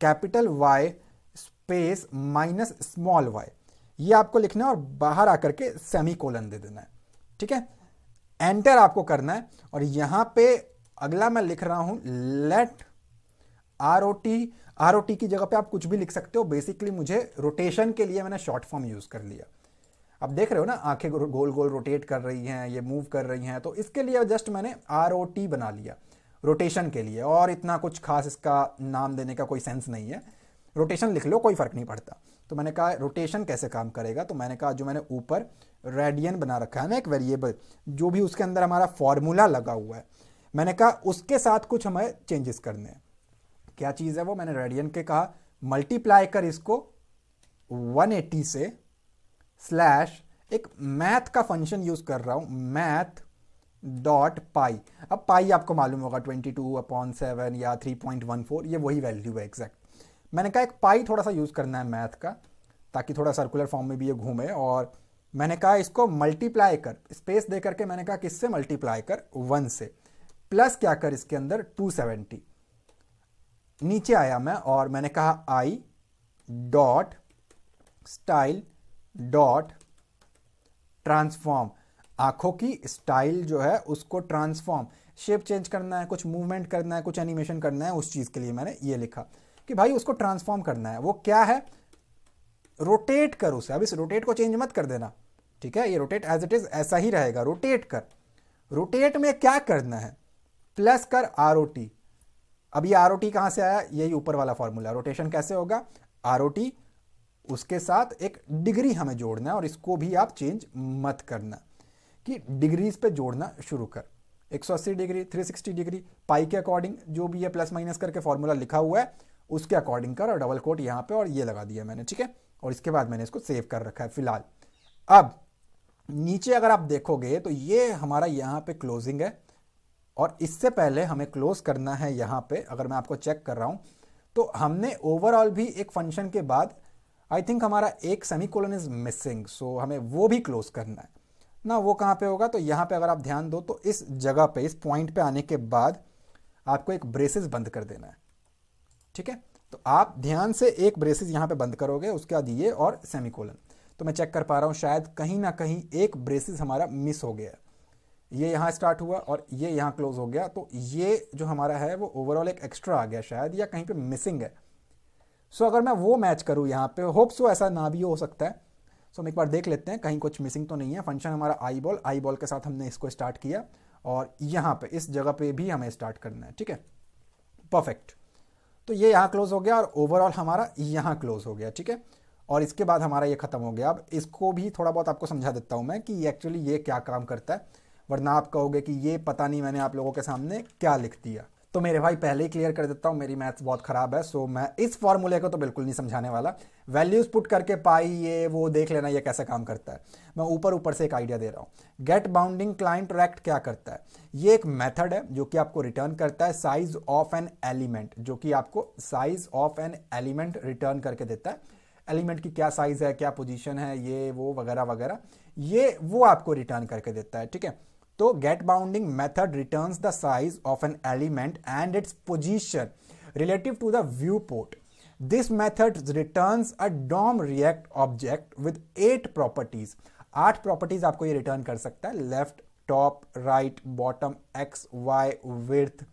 capital Y space minus small Y ये आपको लिखना है और बाहर आकर के सेमी कोलन दे देना है ठीक है एंटर आपको करना है और यहां पे अगला मैं लिख रहा हूं let R O T R O T की जगह पे आप कुछ भी लिख सकते हो बेसिकली मुझे रोटेशन के लिए मैंने शॉर्ट फॉर्म यूज कर लिया अब देख रहे हो ना आंखें गोल गोल रोटेट कर रही हैं ये मूव कर रही हैं तो इसके लिए जस्ट मैंने आर ओ टी बना लिया रोटेशन के लिए और इतना कुछ खास इसका नाम देने का कोई सेंस नहीं है रोटेशन लिख लो कोई फ़र्क नहीं पड़ता तो मैंने कहा रोटेशन कैसे काम करेगा तो मैंने कहा जो मैंने ऊपर रेडियन बना रखा है ना एक वेरिएबल जो भी उसके अंदर हमारा फॉर्मूला लगा हुआ है मैंने कहा उसके साथ कुछ हमें चेंजेस करने हैं क्या चीज़ है वो मैंने रेडियन के कहा मल्टीप्लाई कर इसको 180 से स्लैश एक मैथ का फंक्शन यूज़ कर रहा हूं मैथ डॉट पाई अब पाई आपको मालूम होगा 22 अपॉन सेवन या 3.14 ये वही वैल्यू है एग्जैक्ट मैंने कहा एक पाई थोड़ा सा यूज़ करना है मैथ का ताकि थोड़ा सर्कुलर फॉर्म में भी ये घूमे और मैंने कहा इसको मल्टीप्लाई कर स्पेस दे करके मैंने कहा किससे मल्टीप्लाई कर वन से प्लस क्या कर इसके अंदर 270 नीचे आया मैं और मैंने कहा I dot style dot transform आंखों की स्टाइल जो है उसको ट्रांसफॉर्म शेप चेंज करना है कुछ मूवमेंट करना है कुछ एनिमेशन करना है उस चीज़ के लिए मैंने ये लिखा कि भाई उसको ट्रांसफॉर्म करना है वो क्या है रोटेट कर उसे अब इस रोटेट को चेंज मत कर देना ठीक है ये रोटेट एज इट इज ऐसा ही रहेगा रोटेट कर रोटेट में क्या करना है प्लस कर आर ओ टी अब ये आर ओ टी कहाँ से आया यही ऊपर वाला फॉर्मूला रोटेशन कैसे होगा आर ओ टी उसके साथ एक डिग्री हमें जोड़ना है और इसको भी आप चेंज मत करना कि डिग्रीज पे जोड़ना शुरू कर 180 डिग्री 360 डिग्री पाई के अकॉर्डिंग जो भी है प्लस माइनस करके फॉर्मूला लिखा हुआ है उसके अकॉर्डिंग कर और डबल कोट यहाँ पे और ये लगा दिया मैंने ठीक है और इसके बाद मैंने इसको सेव कर रखा है फिलहाल अब नीचे अगर आप देखोगे तो ये हमारा यहाँ पे क्लोजिंग है और इससे पहले हमें क्लोज करना है यहाँ पे अगर मैं आपको चेक कर रहा हूँ तो हमने ओवरऑल भी एक फंक्शन के बाद आई थिंक हमारा एक semicolon is missing so हमें वो भी क्लोज करना है ना वो कहाँ पे होगा तो यहाँ पे अगर आप ध्यान दो तो इस जगह पे इस पॉइंट पे आने के बाद आपको एक ब्रेसेस बंद कर देना है ठीक है तो आप ध्यान से एक ब्रेसेस यहाँ पे बंद करोगे उसके बाद ये और सेमी कोलन तो मैं चेक कर पा रहा हूँ शायद कहीं ना कहीं एक ब्रेसेस हमारा मिस हो गया ये यहाँ स्टार्ट हुआ और ये यहाँ क्लोज हो गया तो ये जो हमारा है वो ओवरऑल एक एक्स्ट्रा आ गया शायद या कहीं पे मिसिंग है सो so, अगर मैं वो मैच करूँ यहाँ पे होप सो तो ऐसा ना भी हो सकता है सो so, हम एक बार देख लेते हैं कहीं कुछ मिसिंग तो नहीं है फंक्शन हमारा आई बॉल आई बॉल के साथ हमने इसको स्टार्ट किया और यहाँ पर इस जगह पे भी हमें स्टार्ट करना है ठीक है परफेक्ट तो ये यहाँ क्लोज हो गया और ओवरऑल हमारा यहाँ क्लोज हो गया ठीक है और इसके बाद हमारा ये ख़त्म हो गया अब इसको भी थोड़ा बहुत आपको समझा देता हूँ मैं कि एक्चुअली ये क्या काम करता है वरना आप कहोगे कि ये पता नहीं मैंने आप लोगों के सामने क्या लिख दिया तो मेरे भाई पहले ही क्लियर कर देता हूँ मेरी मैथ्स बहुत ख़राब है सो मैं इस फॉर्मूले को तो बिल्कुल नहीं समझाने वाला वैल्यूज़ पुट करके पाई ये वो देख लेना ये कैसे काम करता है मैं ऊपर ऊपर से एक आइडिया दे रहा हूँ गेट बाउंडिंग क्लाइंट रैक्ट क्या करता है ये एक मेथड है जो कि आपको रिटर्न करता है साइज ऑफ एन एलिमेंट जो कि आपको size of an element return करके देता है एलिमेंट की क्या साइज़ है क्या पोजिशन है ये वो वगैरह वगैरह ये वो आपको रिटर्न करके देता है ठीक है तो get bounding method returns the size of an element and its position relative to the viewport this method returns a DOM rect object with eight properties आठ प्रॉपर्टीज आपको ये रिटर्न कर सकता है left top right bottom X Y width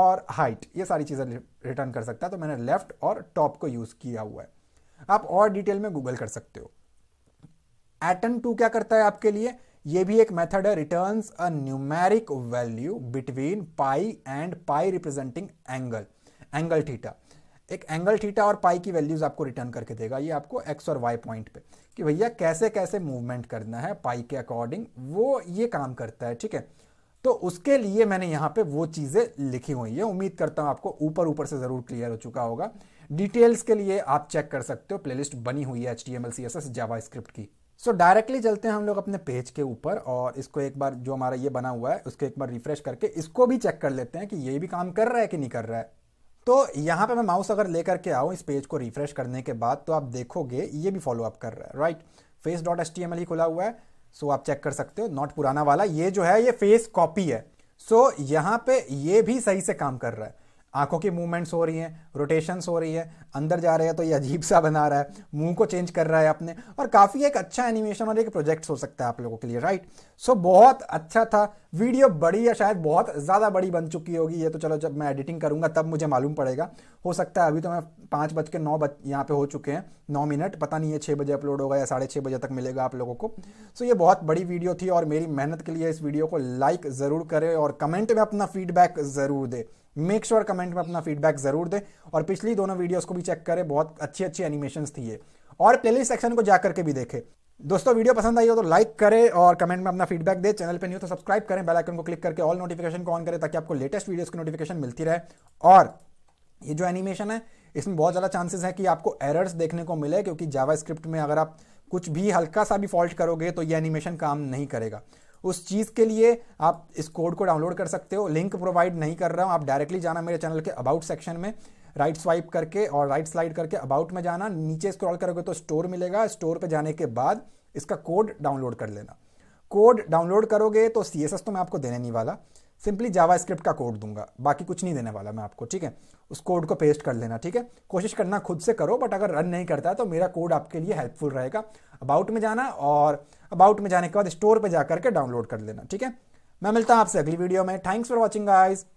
और height ये सारी चीजें रिटर्न कर सकता है तो मैंने लेफ्ट और टॉप को यूज किया हुआ है आप और डिटेल में गूगल कर सकते हो एटन टू क्या करता है आपके लिए ये भी एक मेथड है returns a numeric value between pi and pi representing angle angle theta एक एंगल थीटा और पाई की वैल्यूज आपको रिटर्न करके देगा ये आपको एक्स और वाई पॉइंट पे कि भैया कैसे कैसे मूवमेंट करना है पाई के अकॉर्डिंग वो ये काम करता है ठीक है तो उसके लिए मैंने यहाँ पे वो चीज़ें लिखी हुई है उम्मीद करता हूँ आपको ऊपर ऊपर से ज़रूर क्लियर हो चुका होगा डिटेल्स के लिए आप चेक कर सकते हो प्लेलिस्ट बनी हुई है H T M L C S S JavaScript की सो so, डायरेक्टली चलते हैं हम लोग अपने पेज के ऊपर और इसको एक बार जो हमारा ये बना हुआ है उसको एक बार रिफ्रेश करके इसको भी चेक कर लेते हैं कि ये भी काम कर रहा है कि नहीं कर रहा है तो यहाँ पे मैं माउस अगर ले करके आऊँ इस पेज को रिफ्रेश करने के बाद तो आप देखोगे ये भी फॉलोअप कर रहा है right face dot S T M L ही खुला हुआ है सो so, आप चेक कर सकते हो नॉट पुराना वाला ये जो है ये फेस कॉपी है सो so, यहाँ पे ये भी सही से काम कर रहा है आंखों की मूवमेंट्स हो रही हैं रोटेशंस हो रही है अंदर जा रहे हैं तो ये अजीब सा बना रहा है मुंह को चेंज कर रहा है अपने और काफ़ी एक अच्छा एनिमेशन और एक प्रोजेक्ट हो सकता है आप लोगों के लिए राइट सो so, बहुत अच्छा था वीडियो बड़ी या शायद बहुत ज़्यादा बड़ी बन चुकी होगी ये तो चलो जब मैं एडिटिंग करूंगा तब मुझे मालूम पड़ेगा हो सकता है अभी तो मैं पाँच बज के नौ बज यहाँ पे हो चुके हैं नौ मिनट पता नहीं है छः बजे अपलोड होगा या साढ़े छः बजे तक मिलेगा आप लोगों को सो so, ये बहुत बड़ी वीडियो थी और मेरी मेहनत के लिए इस वीडियो को लाइक ज़रूर करें और कमेंट में अपना फीडबैक ज़रूर दें मेक श्योर कमेंट में अपना फीडबैक जरूर दे और पिछली दोनों वीडियोस को भी चेक करें बहुत अच्छी अच्छी एनिमेशन थी ये और प्लेलिस्ट सेक्शन को जाकर के भी देखें दोस्तों वीडियो पसंद आई हो तो लाइक करें और कमेंट में अपना फीडबैक दे चैनल पर न्यू तो सब्सक्राइब करें बेल आइकन को क्लिक करके ऑल नोटिफिकेशन को ऑन करें ताकि आपको लेटेस्ट वीडियोस की नोटिफिकेशन मिलती रहे और ये जो एनिमेशन है इसमें बहुत ज़्यादा चांसेस है कि आपको एरर्स देखने को मिले क्योंकि जावा में अगर आप कुछ भी हल्का सा भी फॉल्ट करोगे तो ये एनिमेशन काम नहीं करेगा उस चीज़ के लिए आप इस कोड को डाउनलोड कर सकते हो लिंक प्रोवाइड नहीं कर रहा हूँ आप डायरेक्टली जाना मेरे चैनल के अबाउट सेक्शन में राइट स्वाइप करके और राइट स्लाइड करके अबाउट में जाना नीचे स्क्रॉल करोगे तो स्टोर मिलेगा स्टोर पर जाने के बाद इसका कोड डाउनलोड कर लेना कोड डाउनलोड करोगे तो सी तो मैं आपको देने नहीं वाला सिंपली जावा का कोड दूंगा बाकी कुछ नहीं देने वाला मैं आपको ठीक है उस कोड को पेस्ट कर लेना ठीक है कोशिश करना खुद से करो बट अगर रन नहीं करता है तो मेरा कोड आपके लिए हेल्पफुल रहेगा अबाउट में जाना और अबाउट में जाने के बाद स्टोर पर जाकर के डाउनलोड कर लेना ठीक है मैं मिलता हूँ आपसे अगली वीडियो में थैंक्स फॉर वॉचिंग आइज़